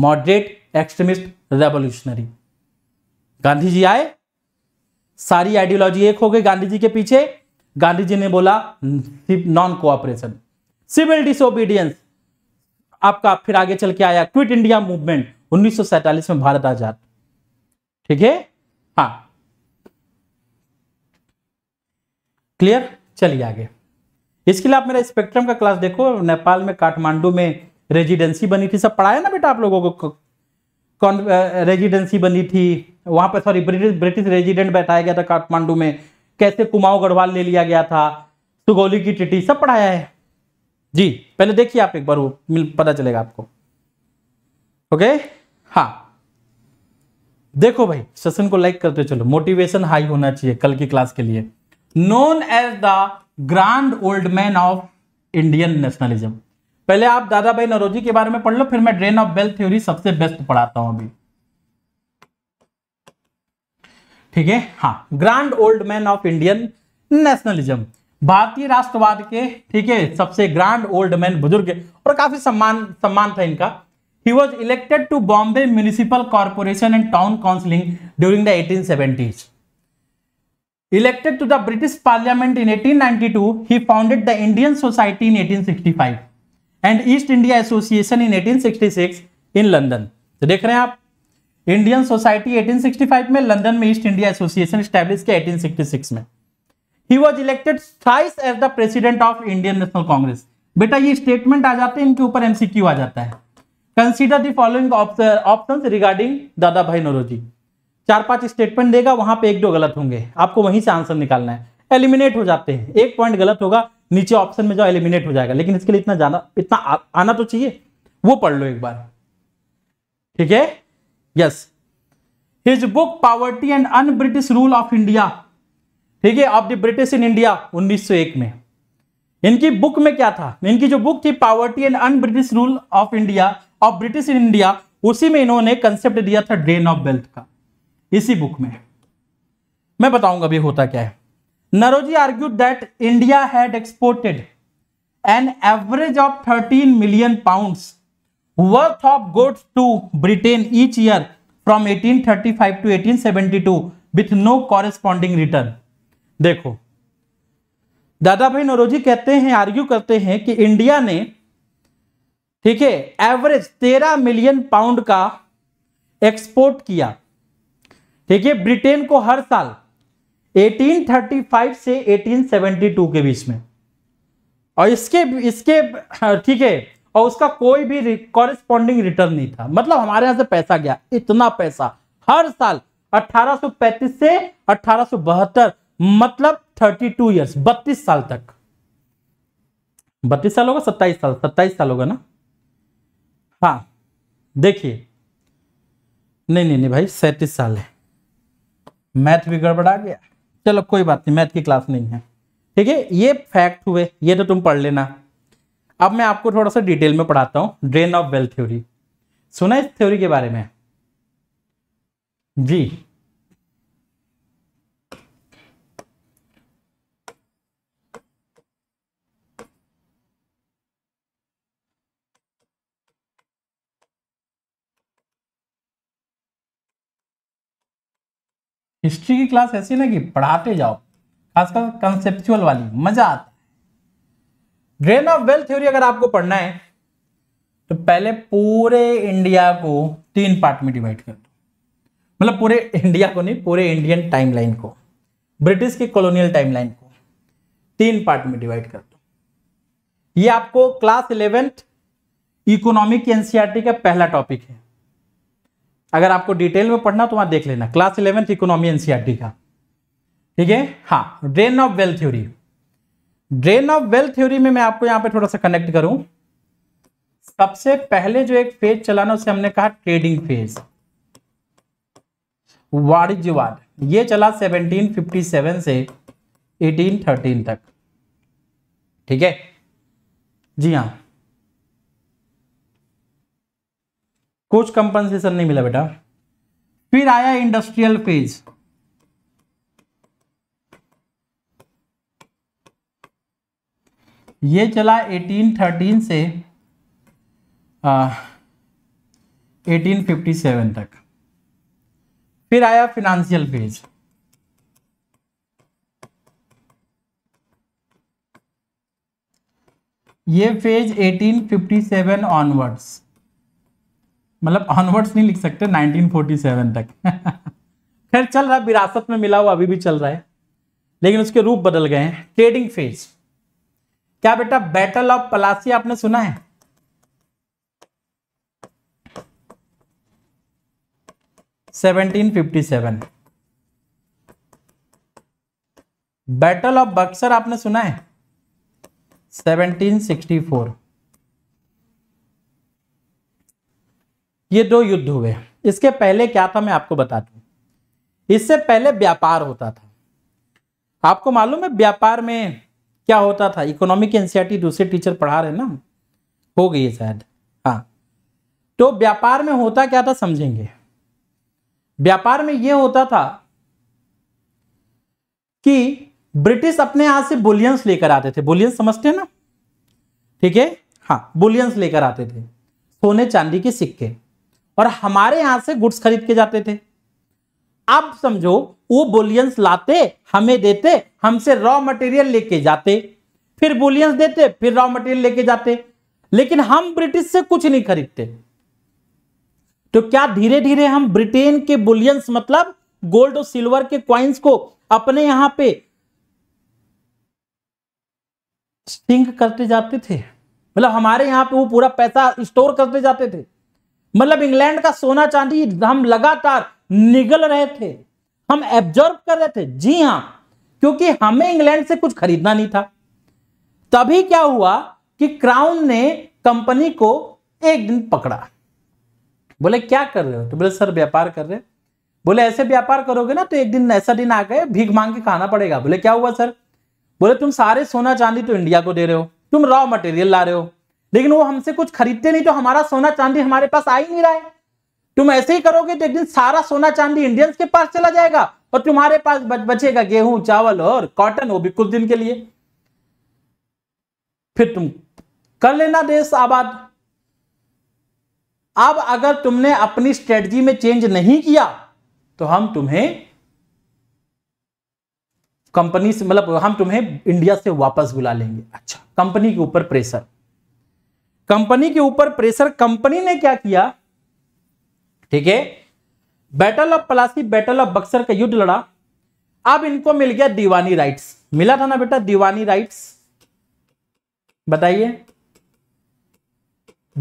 moderate extremist revolutionary Gandhi ji आए सारी आइडियोलॉजी एक हो गई गांधी जी के पीछे गांधी जी ने बोला नॉन कोऑपरेशन सिविल डिसोबीडियंस आपका फिर आगे चल के आया क्विट इंडिया मूवमेंट उन्नीस में भारत आजाद ठीक है हाँ क्लियर चलिए आगे इसके लिए आप मेरा स्पेक्ट्रम का क्लास देखो नेपाल में काठमांडू में रेजिडेंसी बनी थी सब पढ़ाया ना बेटा आप लोगों को कौन रेजिडेंसी बनी थी वहां पर सॉरी ब्रिटिश ब्रिटिश रेजिडेंट बैठाया गया था काठमांडू में कैसे कुमाऊ गढ़वाल ले लिया गया था सुगौली की टिटी सब पढ़ाया है जी पहले देखिए आप एक बार वो पता चलेगा आपको ओके हाँ देखो भाई सेशन को लाइक करते चलो मोटिवेशन हाई होना चाहिए कल की क्लास के लिए known as the grand old man of Indian nationalism पहले आप दादा भाई नरोजी के बारे में पढ़ लो फिर मैं ड्रेन ऑफ वेल्थ थ्योरी सबसे बेस्ट पढ़ाता हूं अभी ठीक है हाँ grand old man of Indian nationalism भारतीय राष्ट्रवाद के ठीक है सबसे ग्रांड ओल्ड मैन बुजुर्ग और काफी सम्मान सम्मान था इनका He was elected to Bombay Municipal Corporation and Town Council during the 1870s. Elected to the British Parliament in 1892, he founded the Indian Society in 1865 and East India Association in 1866 in London. तो देख रहे हैं आप indian society 1865 में london में east india association established किया 1866 में he was elected thrice as the president of indian national congress बेटा ये statement आ जाते हैं इनके ऊपर mcq आ जाता है consider the following option regarding Dadabhai Naoroji चार पांच स्टेटमेंट देगा वहां पे एक दो गलत होंगे आपको वहीं से आंसर निकालना है एलिमिनेट हो जाते हैं एक पॉइंट गलत होगा नीचे ऑप्शन में जो एलिमिनेट हो जाएगा लेकिन इसके लिए इतना जाना इतना आ, आना तो चाहिए वो पढ़ लो एक बार ठीक है yes his book poverty and un-British rule of India ठीक है of the British in India 1901 में इनकी बुक में क्या था इनकी जो बुक थी poverty and un-British rule of India of British in India उसी में इन्होंने कंसेप्ट दिया था ड्रेन ऑफ वेल्थ का इसी बुक में मैं बताऊंगा अभी होता क्या है Naoroji argued that India had exported an average of 13 million pounds worth of goods to Britain each year from 1835 seventy two with no corresponding return देखो दादा भाई नरोजी कहते हैं आर्ग्यू करते हैं कि इंडिया ने ठीक है एवरेज तेरह मिलियन पाउंड का एक्सपोर्ट किया ठीक है ब्रिटेन को हर साल 1835 से 1872 के बीच में और इसके इसके ठीक है और उसका कोई भी कॉरेस्पॉन्डिंग रिटर्न नहीं था मतलब हमारे यहां से पैसा गया इतना पैसा हर साल 1835 से अठारह मतलब 32 टू ईयर्स बत्तीस साल तक बत्तीस साल होगा सत्ताईस साल सत्ताईस साल होगा ना हाँ देखिए नहीं नहीं नहीं भाई सैंतीस साल है मैथ भी गड़बड़ा गया चलो कोई बात नहीं मैथ की क्लास नहीं है ठीक है ये फैक्ट हुए ये तो तुम पढ़ लेना अब मैं आपको थोड़ा सा डिटेल में पढ़ाता हूँ ड्रेन ऑफ वेल्थ थ्योरी सुना इस थ्योरी के बारे में जी हिस्ट्री की क्लास ऐसी ना कि पढ़ाते जाओ खासकर कंसेप्चुअल वाली मजा आता है ड्रेन ऑफ वेल्थ थ्योरी अगर आपको पढ़ना है तो पहले पूरे इंडिया को तीन पार्ट में डिवाइड कर दो मतलब पूरे इंडिया को नहीं पूरे इंडियन टाइमलाइन को ब्रिटिश की कॉलोनियल टाइमलाइन को तीन पार्ट में डिवाइड कर दो ये आपको क्लास इलेवेंथ इकोनॉमिक एनसीआरटी का पहला टॉपिक है अगर आपको डिटेल में पढ़ना तो वहां देख लेना क्लास इलेवेंथ इकोनॉमी एनसीआरटी का ठीक है हाँ drain of wealth theory drain of wealth theory में मैं आपको यहां पे थोड़ा सा कनेक्ट करूं सबसे पहले जो एक फेज चलाना उसे हमने कहा ट्रेडिंग फेज वाणिज्यवाद ये चला 1757 से 1813 तक ठीक है जी हाँ कुछ कंपनसेशन नहीं मिला बेटा फिर आया इंडस्ट्रियल फेज ये चला 1813 से फिफ्टी सेवन तक फिर आया फिनेंशियल फेज ये फेज 1857 ऑनवर्ड्स मतलब ऑनवर्ड्स नहीं लिख सकते 1947 तक खैर चल रहा है विरासत में मिला हुआ अभी भी चल रहा है लेकिन उसके रूप बदल गए हैं ट्रेडिंग फेज क्या बेटा बैटल ऑफ पलासी आपने सुना है seventeen fifty seven battle of Buxar आपने सुना है सेवनटीन सिक्सटी फोर ये दो युद्ध हुए इसके पहले क्या था मैं आपको बता दू इससे पहले व्यापार होता था आपको मालूम है व्यापार में क्या होता था इकोनॉमिक एनसीआर दूसरे टीचर पढ़ा रहे ना हो गई है शायद हाँ तो व्यापार में होता क्या था समझेंगे व्यापार में यह होता था कि ब्रिटिश अपने यहां से बुलियंस लेकर आते थे बुलियंस समझते हैं ना ठीक है हाँ बुलियंस लेकर आते थे सोने चांदी के सिक्के और हमारे यहां से गुड्स खरीद के जाते थे अब समझो वो बोलियंस लाते हमें देते हमसे रॉ मटेरियल लेके जाते फिर बोलियंस देते फिर रॉ मटेरियल लेके जाते लेकिन हम ब्रिटिश से कुछ नहीं खरीदते तो क्या धीरे धीरे हम ब्रिटेन के बुलियंस मतलब गोल्ड और सिल्वर के क्वाइंस को अपने यहां पे स्टिंग करते जाते थे मतलब हमारे यहां पे वो पूरा पैसा स्टोर करते जाते थे मतलब इंग्लैंड का सोना चांदी हम लगातार निगल रहे थे हम एब्जॉर्ब कर रहे थे जी हां क्योंकि हमें इंग्लैंड से कुछ खरीदना नहीं था तभी क्या हुआ कि क्राउन ने कंपनी को एक दिन पकड़ा बोले क्या कर रहे हो तो बोले सर व्यापार कर रहे बोले ऐसे व्यापार करोगे ना तो एक दिन ऐसा दिन आ गए भीख मांग के खाना पड़ेगा बोले क्या हुआ सर बोले तुम सारे सोना चांदी तो इंडिया को दे रहे हो तुम रॉ मटेरियल ला रहे हो लेकिन वो हमसे कुछ खरीदते नहीं तो हमारा सोना चांदी हमारे पास आ ही नहीं रहा है तुम ऐसे ही करोगे तो एक दिन सारा सोना चांदी इंडियंस के पास चला जाएगा और तुम्हारे पास बच, बचेगा गेहूं चावल और कॉटन वो भी कुछ दिन के लिए फिर तुम कर लेना देश आबाद अब अगर तुमने अपनी स्ट्रेटजी में चेंज नहीं किया तो हम तुम्हें कंपनी से मतलब हम तुम्हें इंडिया से वापस बुला लेंगे अच्छा कंपनी के ऊपर प्रेशर कंपनी के ऊपर प्रेशर कंपनी ने क्या किया ठीक है battle of Plassey battle of Buxar का युद्ध लड़ा अब इनको मिल गया दीवानी राइट्स मिला था ना बेटा दीवानी राइट्स बताइए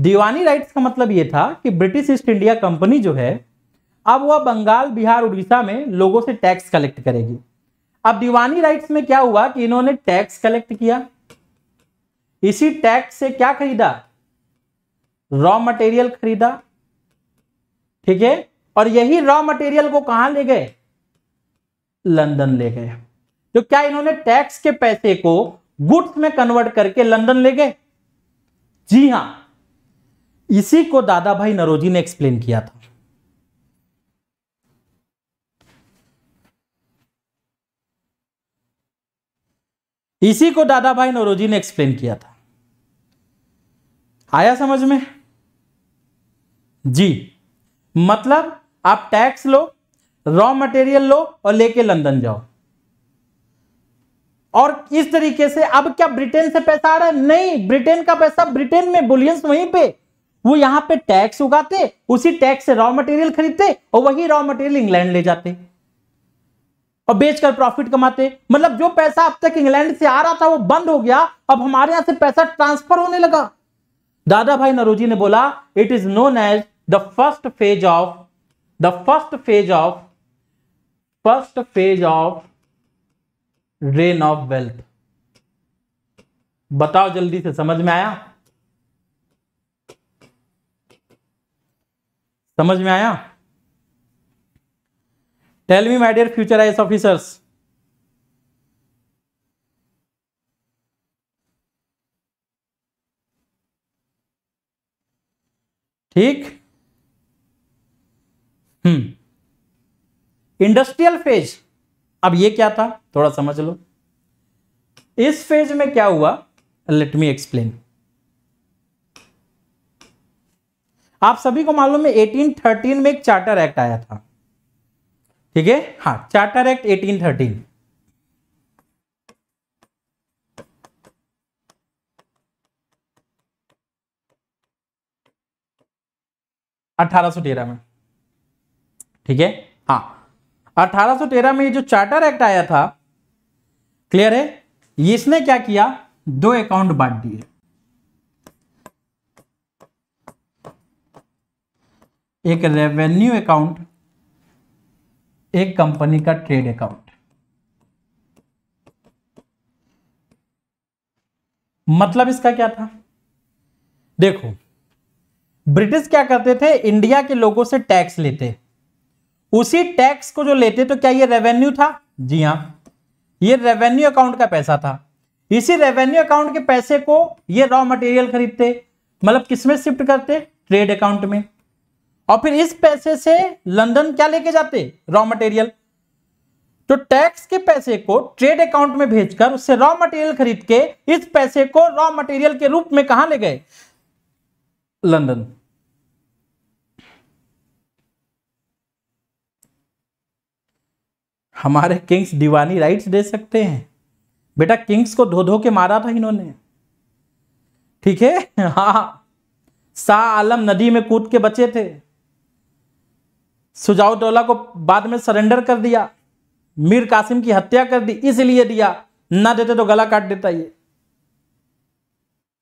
दीवानी राइट्स का मतलब यह था कि ब्रिटिश ईस्ट इंडिया कंपनी जो है अब वह बंगाल बिहार उड़ीसा में लोगों से टैक्स कलेक्ट करेगी अब दीवानी राइट्स में क्या हुआ कि इन्होंने टैक्स कलेक्ट किया इसी टैक्स से क्या खरीदा रॉ मटेरियल खरीदा ठीक है और यही रॉ मटेरियल को कहा ले गए लंदन ले गए तो क्या इन्होंने टैक्स के पैसे को गुड्स में कन्वर्ट करके लंदन ले गए जी हां इसी को दादा भाई नरोजी ने एक्सप्लेन किया था इसी को दादा भाई नरोजी ने एक्सप्लेन किया था आया समझ में जी मतलब आप टैक्स लो रॉ मटेरियल लो और लेके लंदन जाओ और इस तरीके से अब क्या ब्रिटेन से पैसा आ रहा है नहीं ब्रिटेन का पैसा ब्रिटेन में बुलियंस वहीं पे वो यहां पे टैक्स उगाते उसी टैक्स से रॉ मटेरियल खरीदते और वही रॉ मटेरियल इंग्लैंड ले जाते और बेचकर प्रॉफिट कमाते मतलब जो पैसा अब तक इंग्लैंड से आ रहा था वो बंद हो गया अब हमारे यहां से पैसा ट्रांसफर होने लगा दादा भाई नरोजी ने बोला it is known as the first phase of the first phase of first phase of drain of wealth बताओ जल्दी से समझ में आया समझ में आया tell me my dear future IAS officers ठीक हम्म इंडस्ट्रियल फेज अब ये क्या था थोड़ा समझ लो इस फेज में क्या हुआ लेट मी एक्सप्लेन आप सभी को मालूम है 1813 में एक चार्टर एक्ट आया था ठीक है हाँ चार्टर एक्ट 1813 1813 में ठीक है हाँ तेरह में ये जो चार्टर एक्ट आया था क्लियर है इसने क्या किया दो अकाउंट बांट दिए एक रेवेन्यू अकाउंट एक कंपनी का ट्रेड अकाउंट मतलब इसका क्या था देखो ब्रिटिश क्या करते थे इंडिया के लोगों से टैक्स लेते उसी टैक्स को जो लेते तो क्या ये रेवेन्यू था जी हाँ ये रेवेन्यू अकाउंट का पैसा था इसी रेवेन्यू अकाउंट के पैसे को ये रॉ मटेरियल खरीदते मतलब किसमें शिफ्ट करते ट्रेड अकाउंट में और फिर इस पैसे से लंदन क्या लेके जाते रॉ मटेरियल तो टैक्स के पैसे को ट्रेड अकाउंट में भेजकर उससे रॉ मटेरियल खरीद के इस पैसे को रॉ मटेरियल के रूप में कहा ले गए लंदन हमारे किंग्स दीवानी राइट्स दे सकते हैं बेटा किंग्स को धो धो के मारा था इन्होंने ठीक है हा शाह आलम नदी में कूद के बचे थे सुजाउदौला को बाद में सरेंडर कर दिया मीर कासिम की हत्या कर दी इसलिए दिया ना देते तो गला काट देता ये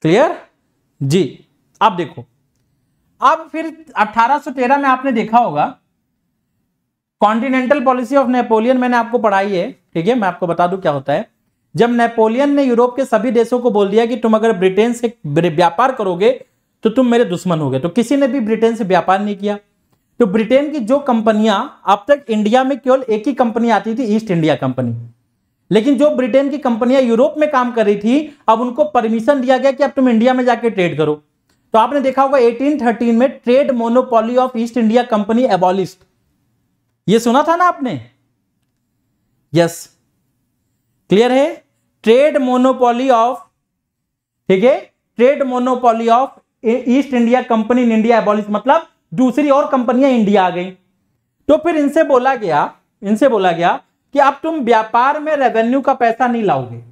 क्लियर जी आप देखो अब फिर 1813 में आपने देखा होगा कॉन्टिनेंटल पॉलिसी ऑफ नेपोलियन मैंने आपको पढ़ाई है ठीक है मैं आपको बता दू क्या होता है जब नेपोलियन ने यूरोप के सभी देशों को बोल दिया कि तुम अगर ब्रिटेन से व्यापार करोगे तो तुम मेरे दुश्मन हो गए तो किसी ने भी ब्रिटेन से व्यापार नहीं किया तो ब्रिटेन की जो कंपनियां अब तक इंडिया में केवल एक ही कंपनी आती थी ईस्ट इंडिया कंपनी लेकिन जो ब्रिटेन की कंपनियां यूरोप में काम कर रही थी अब उनको परमिशन दिया गया कि अब तुम इंडिया में जाके ट्रेड करो तो आपने देखा होगा 1813 में trade monopoly of East India Company abolished ये सुना था ना आपने यस क्लियर है ट्रेड मोनोपोली ऑफ ठीक है trade monopoly of East India Company in India abolish मतलब दूसरी और कंपनियां इंडिया आ गई तो फिर इनसे बोला गया इनसे बोला गया कि अब तुम व्यापार में रेवेन्यू का पैसा नहीं लाओगे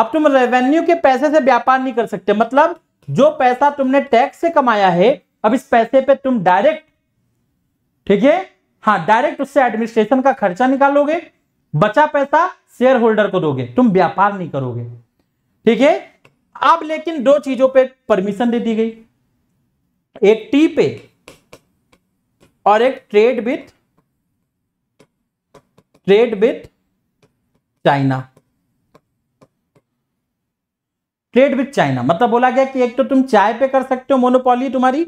अब तुम रेवेन्यू के पैसे से व्यापार नहीं कर सकते मतलब जो पैसा तुमने टैक्स से कमाया है अब इस पैसे पे तुम डायरेक्ट ठीक है हाँ डायरेक्ट उससे एडमिनिस्ट्रेशन का खर्चा निकालोगे बचा पैसा शेयर होल्डर को दोगे तुम व्यापार नहीं करोगे ठीक है अब लेकिन दो चीजों पे परमिशन दे दी गई एक टी पे और एक trade with trade with China trade with China मतलब बोला गया कि एक तो तुम चाय पे कर सकते हो मोनोपोली तुम्हारी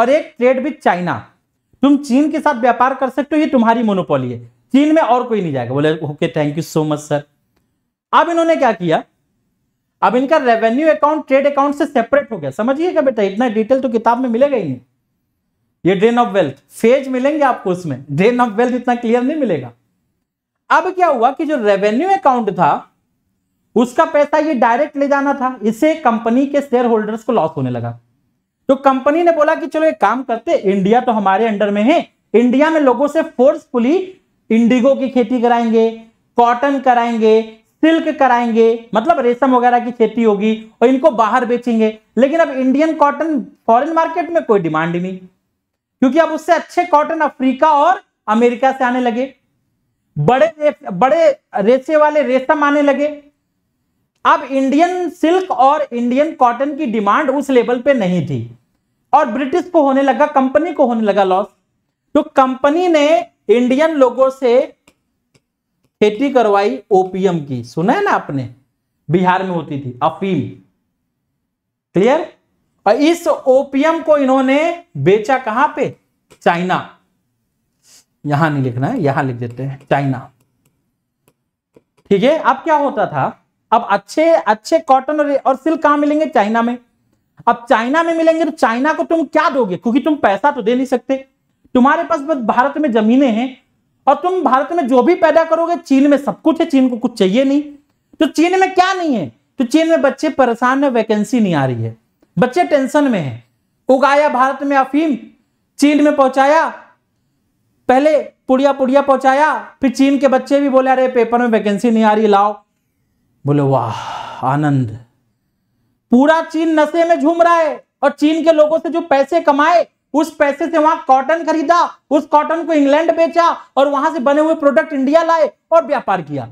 और एक ट्रेड विथ चाइना तुम चीन के साथ व्यापार कर सकते हो ये तुम्हारी मोनोपोली है चीन में और कोई नहीं जाएगा बोले okay thank you so much sir अब इन्होंने क्या किया अब इनका रेवेन्यू अकाउंट ट्रेड अकाउंट से सेपरेट हो गया समझिएगा बेटा इतना डिटेल तो किताब में मिलेगा ही नहीं ये ड्रेन ऑफ वेल्थ फेज मिलेंगे आपको उसमें ड्रेन ऑफ वेल्थ इतना क्लियर नहीं मिलेगा अब क्या हुआ कि जो रेवेन्यू अकाउंट था उसका पैसा ये डायरेक्ट ले जाना था इसे कंपनी के शेयर होल्डर्स को लॉस होने लगा तो कंपनी ने बोला कि चलो एक काम करते इंडिया तो हमारे अंडर में है इंडिया में लोगों से फोर्सफुली इंडिगो की खेती कराएंगे कॉटन कराएंगे सिल्क कराएंगे मतलब रेशम वगैरह की खेती होगी और इनको बाहर बेचेंगे लेकिन अब इंडियन कॉटन फॉरेन मार्केट में कोई डिमांड ही नहीं क्योंकि अब उससे अच्छे कॉटन अफ्रीका और अमेरिका से आने लगे बड़े बड़े रेशे वाले रेशम आने लगे अब इंडियन सिल्क और इंडियन कॉटन की डिमांड उस लेवल पे नहीं थी और ब्रिटिश को होने लगा कंपनी को होने लगा लॉस तो कंपनी ने इंडियन लोगों से खेती करवाई ओपीएम की सुना है ना आपने बिहार में होती थी अफीम क्लियर और इस ओपीएम को इन्होंने बेचा कहां पे चाइना यहां नहीं लिखना है यहां लिख देते हैं चाइना ठीक है अब क्या होता था अब अच्छे अच्छे कॉटन और, और सिल्क कहां मिलेंगे चाइना में अब चाइना में मिलेंगे तो चाइना को तुम क्या दोगे क्योंकि तुम पैसा तो दे नहीं सकते तुम्हारे पास भारत में जमीने हैं और तुम भारत में जो भी पैदा करोगे चीन में सब कुछ है चीन को कुछ चाहिए नहीं तो चीन में क्या नहीं है तो चीन में बच्चे परेशान है वैकेंसी नहीं आ रही है बच्चे टेंशन में है उगाया भारत में अफीम चीन में पहुंचाया पहले पुड़िया पुड़िया पहुंचाया फिर चीन के बच्चे भी बोले अरे पेपर में वैकेंसी नहीं आ रही लाओ बोले वाह आनंद पूरा चीन नशे में झूम रहा है और चीन के लोगों से जो पैसे कमाए उस पैसे से वहां कॉटन खरीदा उस कॉटन को इंग्लैंड बेचा और वहां से बने हुए प्रोडक्ट इंडिया लाए और व्यापार किया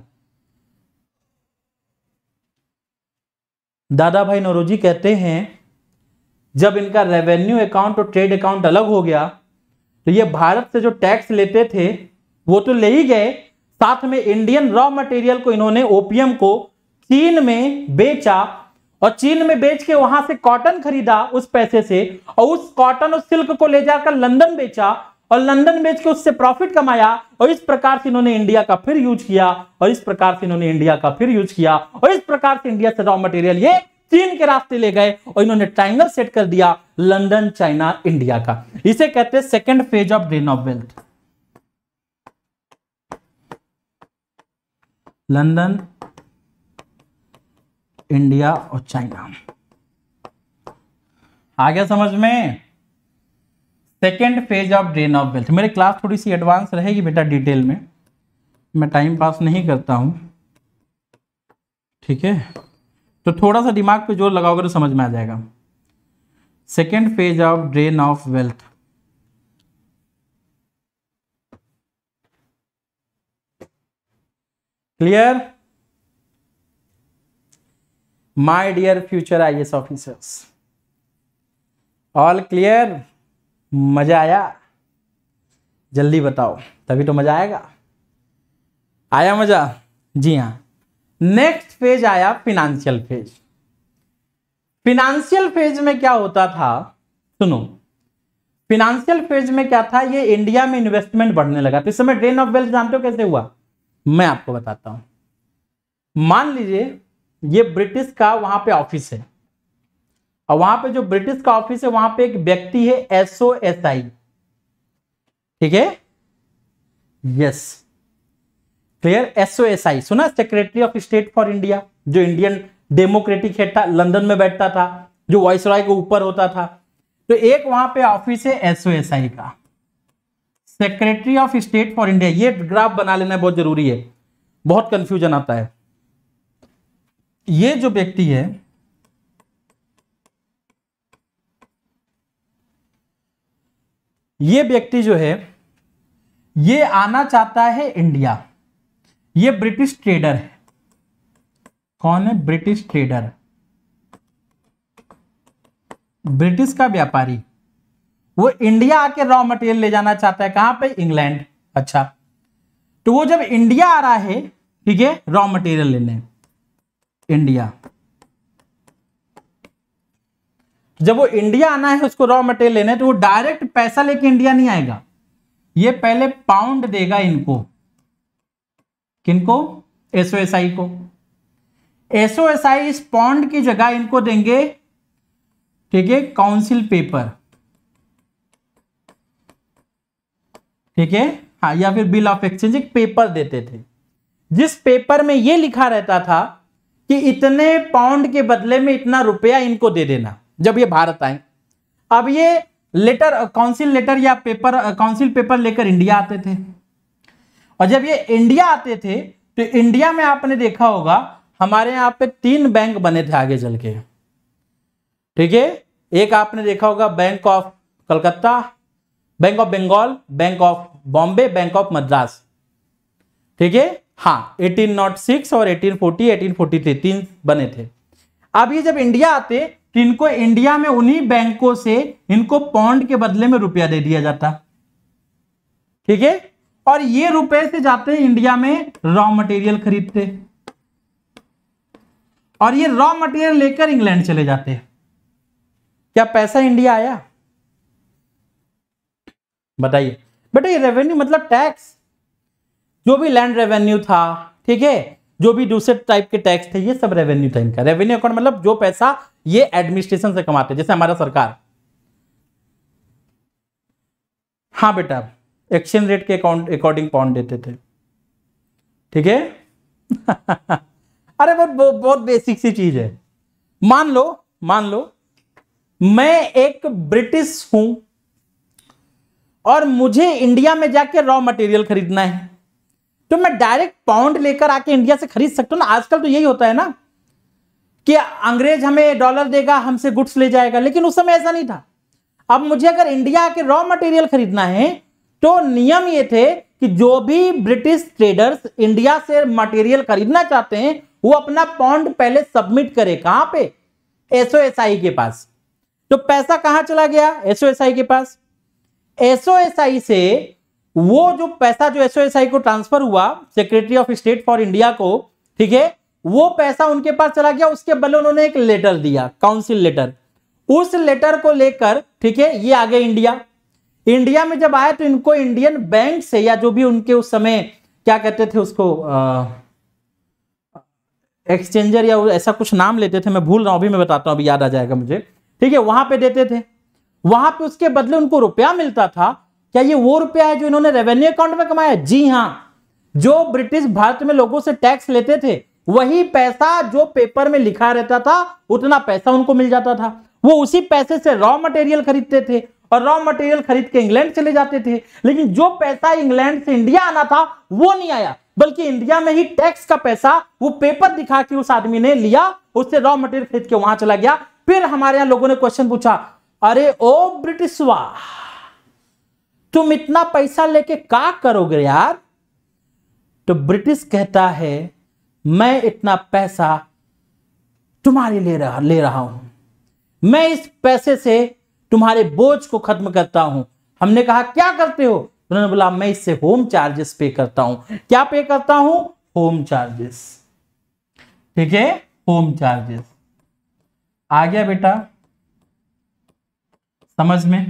दादा भाई नरोजी कहते हैं जब इनका रेवेन्यू अकाउंट और ट्रेड अकाउंट अलग हो गया तो ये भारत से जो टैक्स लेते थे वो तो ले ही गए साथ में इंडियन रॉ मटेरियल को इन्होंने ओपीएम को चीन में बेचा और चीन में बेच के वहां से कॉटन खरीदा उस पैसे से और उस कॉटन और सिल्क को ले जाकर लंदन बेचा और लंदन बेच के उससे प्रॉफिट कमाया और इस प्रकार से इन्होंने इंडिया का फिर यूज किया और इस प्रकार से इन्होंने इंडिया का फिर यूज किया और इस प्रकार से इंडिया से रॉ मटेरियल ये चीन के रास्ते ले गए और इन्होंने ट्राइंगल सेट कर दिया लंदन चाइना इंडिया का इसे कहते हैं second phase of drain of wealth London India और चाइना आ गया समझ में second phase of drain of wealth मेरी क्लास थोड़ी सी एडवांस रहेगी बेटा डिटेल में मैं टाइम पास नहीं करता हूं ठीक है तो थोड़ा सा दिमाग पे जोर लगाओगे तो समझ में आ जाएगा second phase of drain of wealth clear dear future I S officers all clear मजा आया जल्दी बताओ तभी तो मजा आएगा आया मजा जी हाँ नेक्स्ट फेज आया फिनेंशियल फेज फिनेंशियल फेज में क्या होता था सुनो फिनेंशियल फेज में क्या था ये इंडिया में इन्वेस्टमेंट बढ़ने लगा तो इस समय ड्रेन ऑफ वेल्थ जानते हो कैसे हुआ मैं आपको बताता हूं मान लीजिए ये ब्रिटिश का वहां पे ऑफिस है और वहां पे जो ब्रिटिश का ऑफिस है वहां पे एक व्यक्ति है एसओ एस आई ठीक है yes clear SO S I सुना secretary of state for India जो इंडियन डेमोक्रेटिक हेड था लंदन में बैठता था जो वॉइस रॉय के ऊपर होता था तो एक वहां पे ऑफिस है एसओ एस आई का secretary of state for India ये ग्राफ बना लेना बहुत जरूरी है बहुत कंफ्यूजन आता है ये जो व्यक्ति है ये व्यक्ति जो है ये आना चाहता है इंडिया ये ब्रिटिश ट्रेडर है कौन है ब्रिटिश ट्रेडर ब्रिटिश का व्यापारी वो इंडिया आके रॉ मटेरियल ले जाना चाहता है कहां पे इंग्लैंड अच्छा तो वो जब इंडिया आ रहा है ठीक है रॉ मटेरियल लेने इंडिया जब वो इंडिया आना है उसको रॉ मटेरियल लेना है तो वो डायरेक्ट पैसा लेके इंडिया नहीं आएगा ये पहले पाउंड देगा इनको किनको एसओएसआई को एसओएसआई इस पाउंड की जगह इनको देंगे ठीक है काउंसिल पेपर ठीक है हाँ या फिर बिल ऑफ एक्सचेंज एक पेपर देते थे जिस पेपर में ये लिखा रहता था कि इतने पाउंड के बदले में इतना रुपया इनको दे देना जब ये भारत आए अब ये लेटर काउंसिल लेटर या पेपर काउंसिल पेपर लेकर इंडिया आते थे और जब ये इंडिया आते थे तो इंडिया में आपने देखा होगा हमारे यहाँ पे तीन बैंक बने थे आगे चल के ठीक है एक आपने देखा होगा bank of Calcutta bank of Bengal bank of Bombay bank of Madras ठीक है हाँ 1806 और 1840 1843 तीन बने थे अब ये जब इंडिया आते तो इनको इंडिया में उन्हीं बैंकों से इनको पौंड के बदले में रुपया दे दिया जाता ठीक है और ये रुपए से जाते हैं इंडिया में रॉ मटेरियल खरीदते और ये रॉ मटेरियल लेकर इंग्लैंड चले जाते हैं क्या पैसा इंडिया आया बताइए बेटा ये रेवेन्यू मतलब टैक्स जो भी लैंड रेवेन्यू था ठीक है जो भी दूसरे टाइप के टैक्स थे ये सब रेवेन्यू था इनका रेवेन्यू अकाउंट मतलब जो पैसा ये एडमिनिस्ट्रेशन से कमाते जैसे हमारा सरकार हाँ बेटा एक्सचेंज रेट के अकाउंट अकॉर्डिंग पाउंड देते थे ठीक है अरे बहुत बहुत बेसिक सी चीज है मान लो मान लो मैं एक ब्रिटिश हूं और मुझे इंडिया में जाके रॉ मटेरियल खरीदना है तो मैं डायरेक्ट पाउंड लेकर आके इंडिया से खरीद सकता हूँ ना आजकल तो यही होता है ना कि अंग्रेज हमें डॉलर देगा हमसे गुड्स ले जाएगा लेकिन उस समय ऐसा नहीं था अब मुझे अगर इंडिया के रॉ मटेरियल खरीदना है तो नियम ये थे कि जो भी ब्रिटिश ट्रेडर्स इंडिया से मटेरियल खरीदना चाहते हैं वो अपना पॉन्ड पहले सबमिट करे कहां पे एसओएसआई के पास तो पैसा कहां चला गया एसओएसआई के पास एसओएसआई से वो जो पैसा जो एसओएसआई को ट्रांसफर हुआ secretary of state for India को ठीक है वो पैसा उनके पास चला गया उसके बदले उन्होंने एक लेटर दिया काउंसिल लेटर उस लेटर को लेकर ठीक है ये आगे इंडिया इंडिया में जब आया तो इनको इंडियन बैंक से या जो भी उनके उस समय क्या कहते थे उसको एक्सचेंजर या ऐसा कुछ नाम लेते थे मैं भूल रहा हूं अभी मैं बताता हूं अभी याद आ जाएगा मुझे ठीक है वहां पे देते थे वहां पे उसके बदले उनको रुपया मिलता था क्या ये वो रुपया है जो इन्होंने रेवेन्यू अकाउंट में कमाया जी हाँ जो ब्रिटिश भारत में लोगों से टैक्स लेते थे वही पैसा जो पेपर में लिखा रहता था उतना पैसा उनको मिल जाता था वो उसी पैसे से रॉ मटेरियल खरीदते थे और रॉ मटेरियल खरीद के इंग्लैंड चले जाते थे लेकिन जो पैसा इंग्लैंड से इंडिया आना था वो नहीं आया बल्कि इंडिया में ही टैक्स का पैसा वो पेपर दिखा के उस आदमी ने लिया उससे रॉ मटेरियल खरीद के वहां चला गया फिर हमारे यहां लोगों ने क्वेश्चन पूछा अरे ओ ब्रिटिशवा तुम इतना पैसा लेके का करोगे यार तो ब्रिटिश कहता है मैं इतना पैसा तुम्हारे ले रहा ले रहा हूं मैं इस पैसे से तुम्हारे बोझ को खत्म करता हूं हमने कहा क्या करते हो उन्होंने बोला मैं इससे होम चार्जेस पे करता हूं क्या पे करता हूं होम चार्जेस ठीक है होम चार्जेस आ गया बेटा समझ में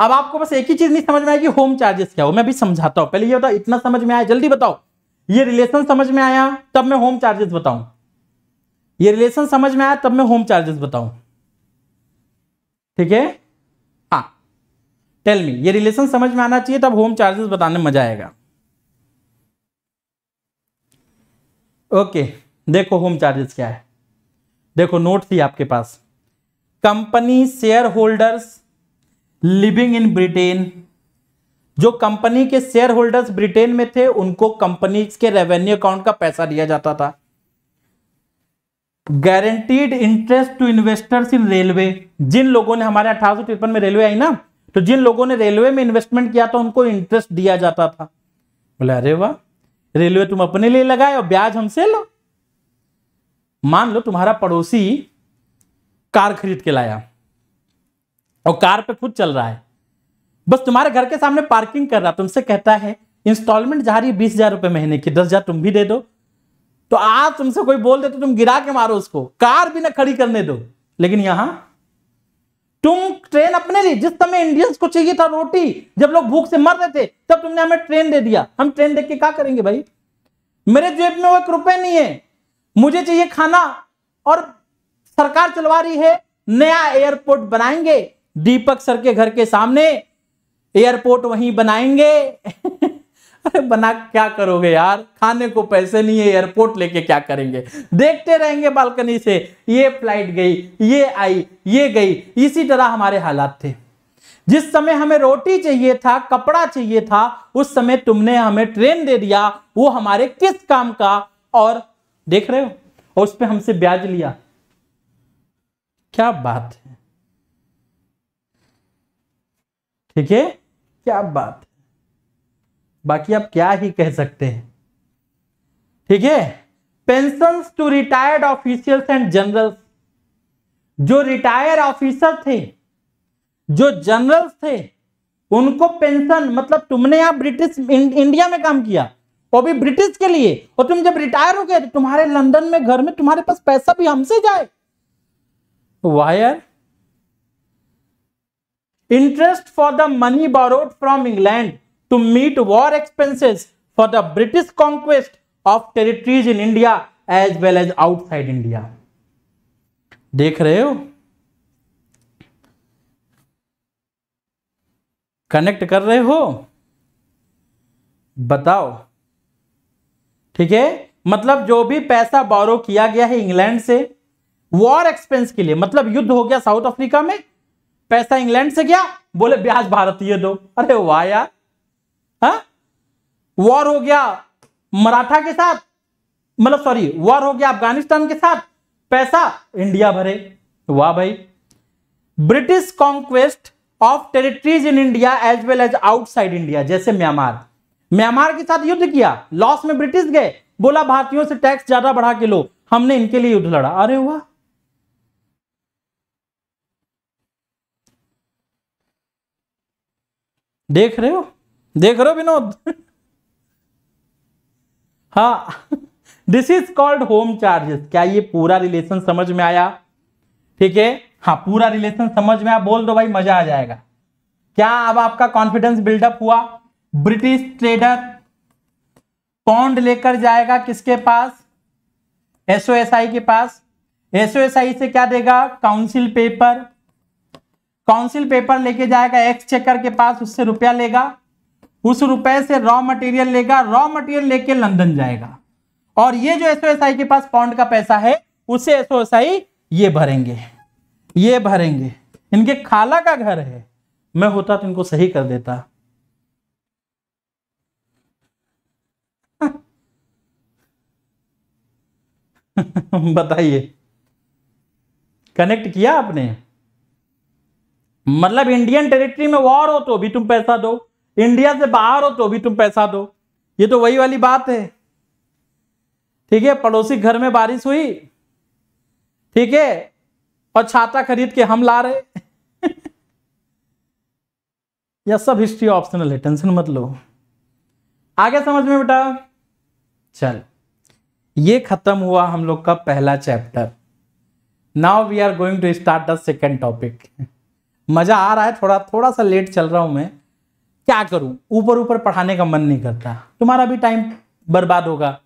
अब आपको बस एक ही चीज नहीं समझ में आएगी होम चार्जेस क्या हो मैं भी समझाता हूं पहले ये बताओ इतना समझ में आया जल्दी बताओ ये रिलेशन समझ में आया तब मैं होम चार्जेस बताऊं ये रिलेशन समझ में आया तब मैं होम चार्जेस बताऊं ठीक है हाँ टेल मी ये रिलेशन समझ में आना चाहिए तब होम चार्जेस बताने में मजा आएगा ओके देखो होम चार्जेस क्या है देखो नोट थी आपके पास company share holders living in Britain जो कंपनी के शेयर होल्डर्स ब्रिटेन में थे उनको कंपनी के रेवेन्यू अकाउंट का पैसा दिया जाता था guaranteed interest to investors in railway जिन लोगों ने हमारे अठारह में रेलवे आई ना तो जिन लोगों ने रेलवे में इन्वेस्टमेंट किया था तो उनको इंटरेस्ट दिया जाता था बोले अरे वाह रेलवे तुम अपने लिए लगाए और ब्याज हमसे लो मान लो तुम्हारा पड़ोसी कार खरीद के लाया और कार पे खुद चल रहा है बस तुम्हारे घर के सामने पार्किंग कर रहा तुमसे कहता है इंस्टॉलमेंट जा रही है बीस हजार रुपए महीने की दस हजार तुम भी दे दो तो आज तुमसे कोई बोल दे तो तुम गिरा के मारो उसको कार भी ना खड़ी करने दो लेकिन यहां तुम ट्रेन अपने लिए जिस समय इंडियंस को चाहिए था रोटी जब लोग भूख से मर रहे थे तब तुमने हमें ट्रेन दे दिया हम ट्रेन देख के क्या करेंगे भाई मेरे जेब में वो एक रुपए नहीं है मुझे चाहिए खाना और सरकार चलवा रही है नया एयरपोर्ट बनाएंगे दीपक सर के घर के सामने एयरपोर्ट वहीं बनाएंगे अरे बना क्या करोगे यार खाने को पैसे नहीं है एयरपोर्ट लेके क्या करेंगे देखते रहेंगे बालकनी से ये फ्लाइट गई ये आई ये गई इसी तरह हमारे हालात थे जिस समय हमें रोटी चाहिए था कपड़ा चाहिए था उस समय तुमने हमें ट्रेन दे दिया वो हमारे किस काम का और देख रहे हो और उस पर हमसे ब्याज लिया क्या बात है ठीक है क्या बात बाकी आप क्या ही कह सकते हैं ठीक है pension to retired officials and generals जो रिटायर ऑफिसर थे जो जनरल्स थे उनको पेंशन मतलब तुमने यहां ब्रिटिश इंडिया में काम किया वो भी ब्रिटिश के लिए और तुम जब रिटायर हो गए तो तुम्हारे लंदन में घर में तुम्हारे पास पैसा भी हमसे जाए वायर तो interest for the money borrowed from England to meet war expenses for the British conquest of territories in India as well as outside India देख रहे हो कनेक्ट कर रहे हो बताओ ठीक है मतलब जो भी पैसा बारो किया गया है इंग्लैंड से वॉर एक्सपेंस के लिए मतलब युद्ध हो गया साउथ अफ्रीका में पैसा इंग्लैंड से गया बोले ब्याज भारतीय दो अरे वाह यार वॉर हाँ? हो गया मराठा के साथ मतलब सॉरी वॉर हो गया अफगानिस्तान के साथ पैसा इंडिया भरे वाह भाई British conquest of territories in India as well as outside India जैसे म्यांमार म्यांमार के साथ युद्ध किया लॉस में ब्रिटिश गए बोला भारतीयों से टैक्स ज्यादा बढ़ा के लो हमने इनके लिए युद्ध लड़ा अरे वाह देख रहे हो देख रहे हो विनोद हा this is called home charges क्या ये पूरा रिलेशन समझ में आया ठीक है हाँ पूरा रिलेशन समझ में आया बोल दो भाई मजा आ जाएगा क्या अब आपका कॉन्फिडेंस बिल्डअप हुआ ब्रिटिश ट्रेडर पौंड लेकर जाएगा किसके पास एसओएसआई के पास एसओएसआई से क्या देगा काउंसिल पेपर काउंसिल पेपर लेके जाएगा एक्स चेकर के पास उससे रुपया लेगा उस रुपए से रॉ मटेरियल लेगा रॉ मटेरियल लेके लंदन जाएगा और ये जो एसओएसआई के पास पाउंड का पैसा है उसे एसओएसआई ये भरेंगे ये भरेंगे इनके खाला का घर है मैं होता तो इनको सही कर देता बताइए कनेक्ट किया आपने मतलब इंडियन टेरिटरी में वॉर हो तो भी तुम पैसा दो इंडिया से बाहर हो तो भी तुम पैसा दो ये तो वही वाली बात है ठीक है पड़ोसी घर में बारिश हुई ठीक है और छाता खरीद के हम ला रहे यह सब हिस्ट्री ऑप्शनल है टेंशन मत लो आगे समझ में बेटा चल ये खत्म हुआ हम लोग का पहला chapter now we are going to start the second topic मज़ा आ रहा है थोड़ा थोड़ा सा लेट चल रहा हूँ मैं क्या करूँ ऊपर ऊपर पढ़ाने का मन नहीं करता तुम्हारा भी टाइम बर्बाद होगा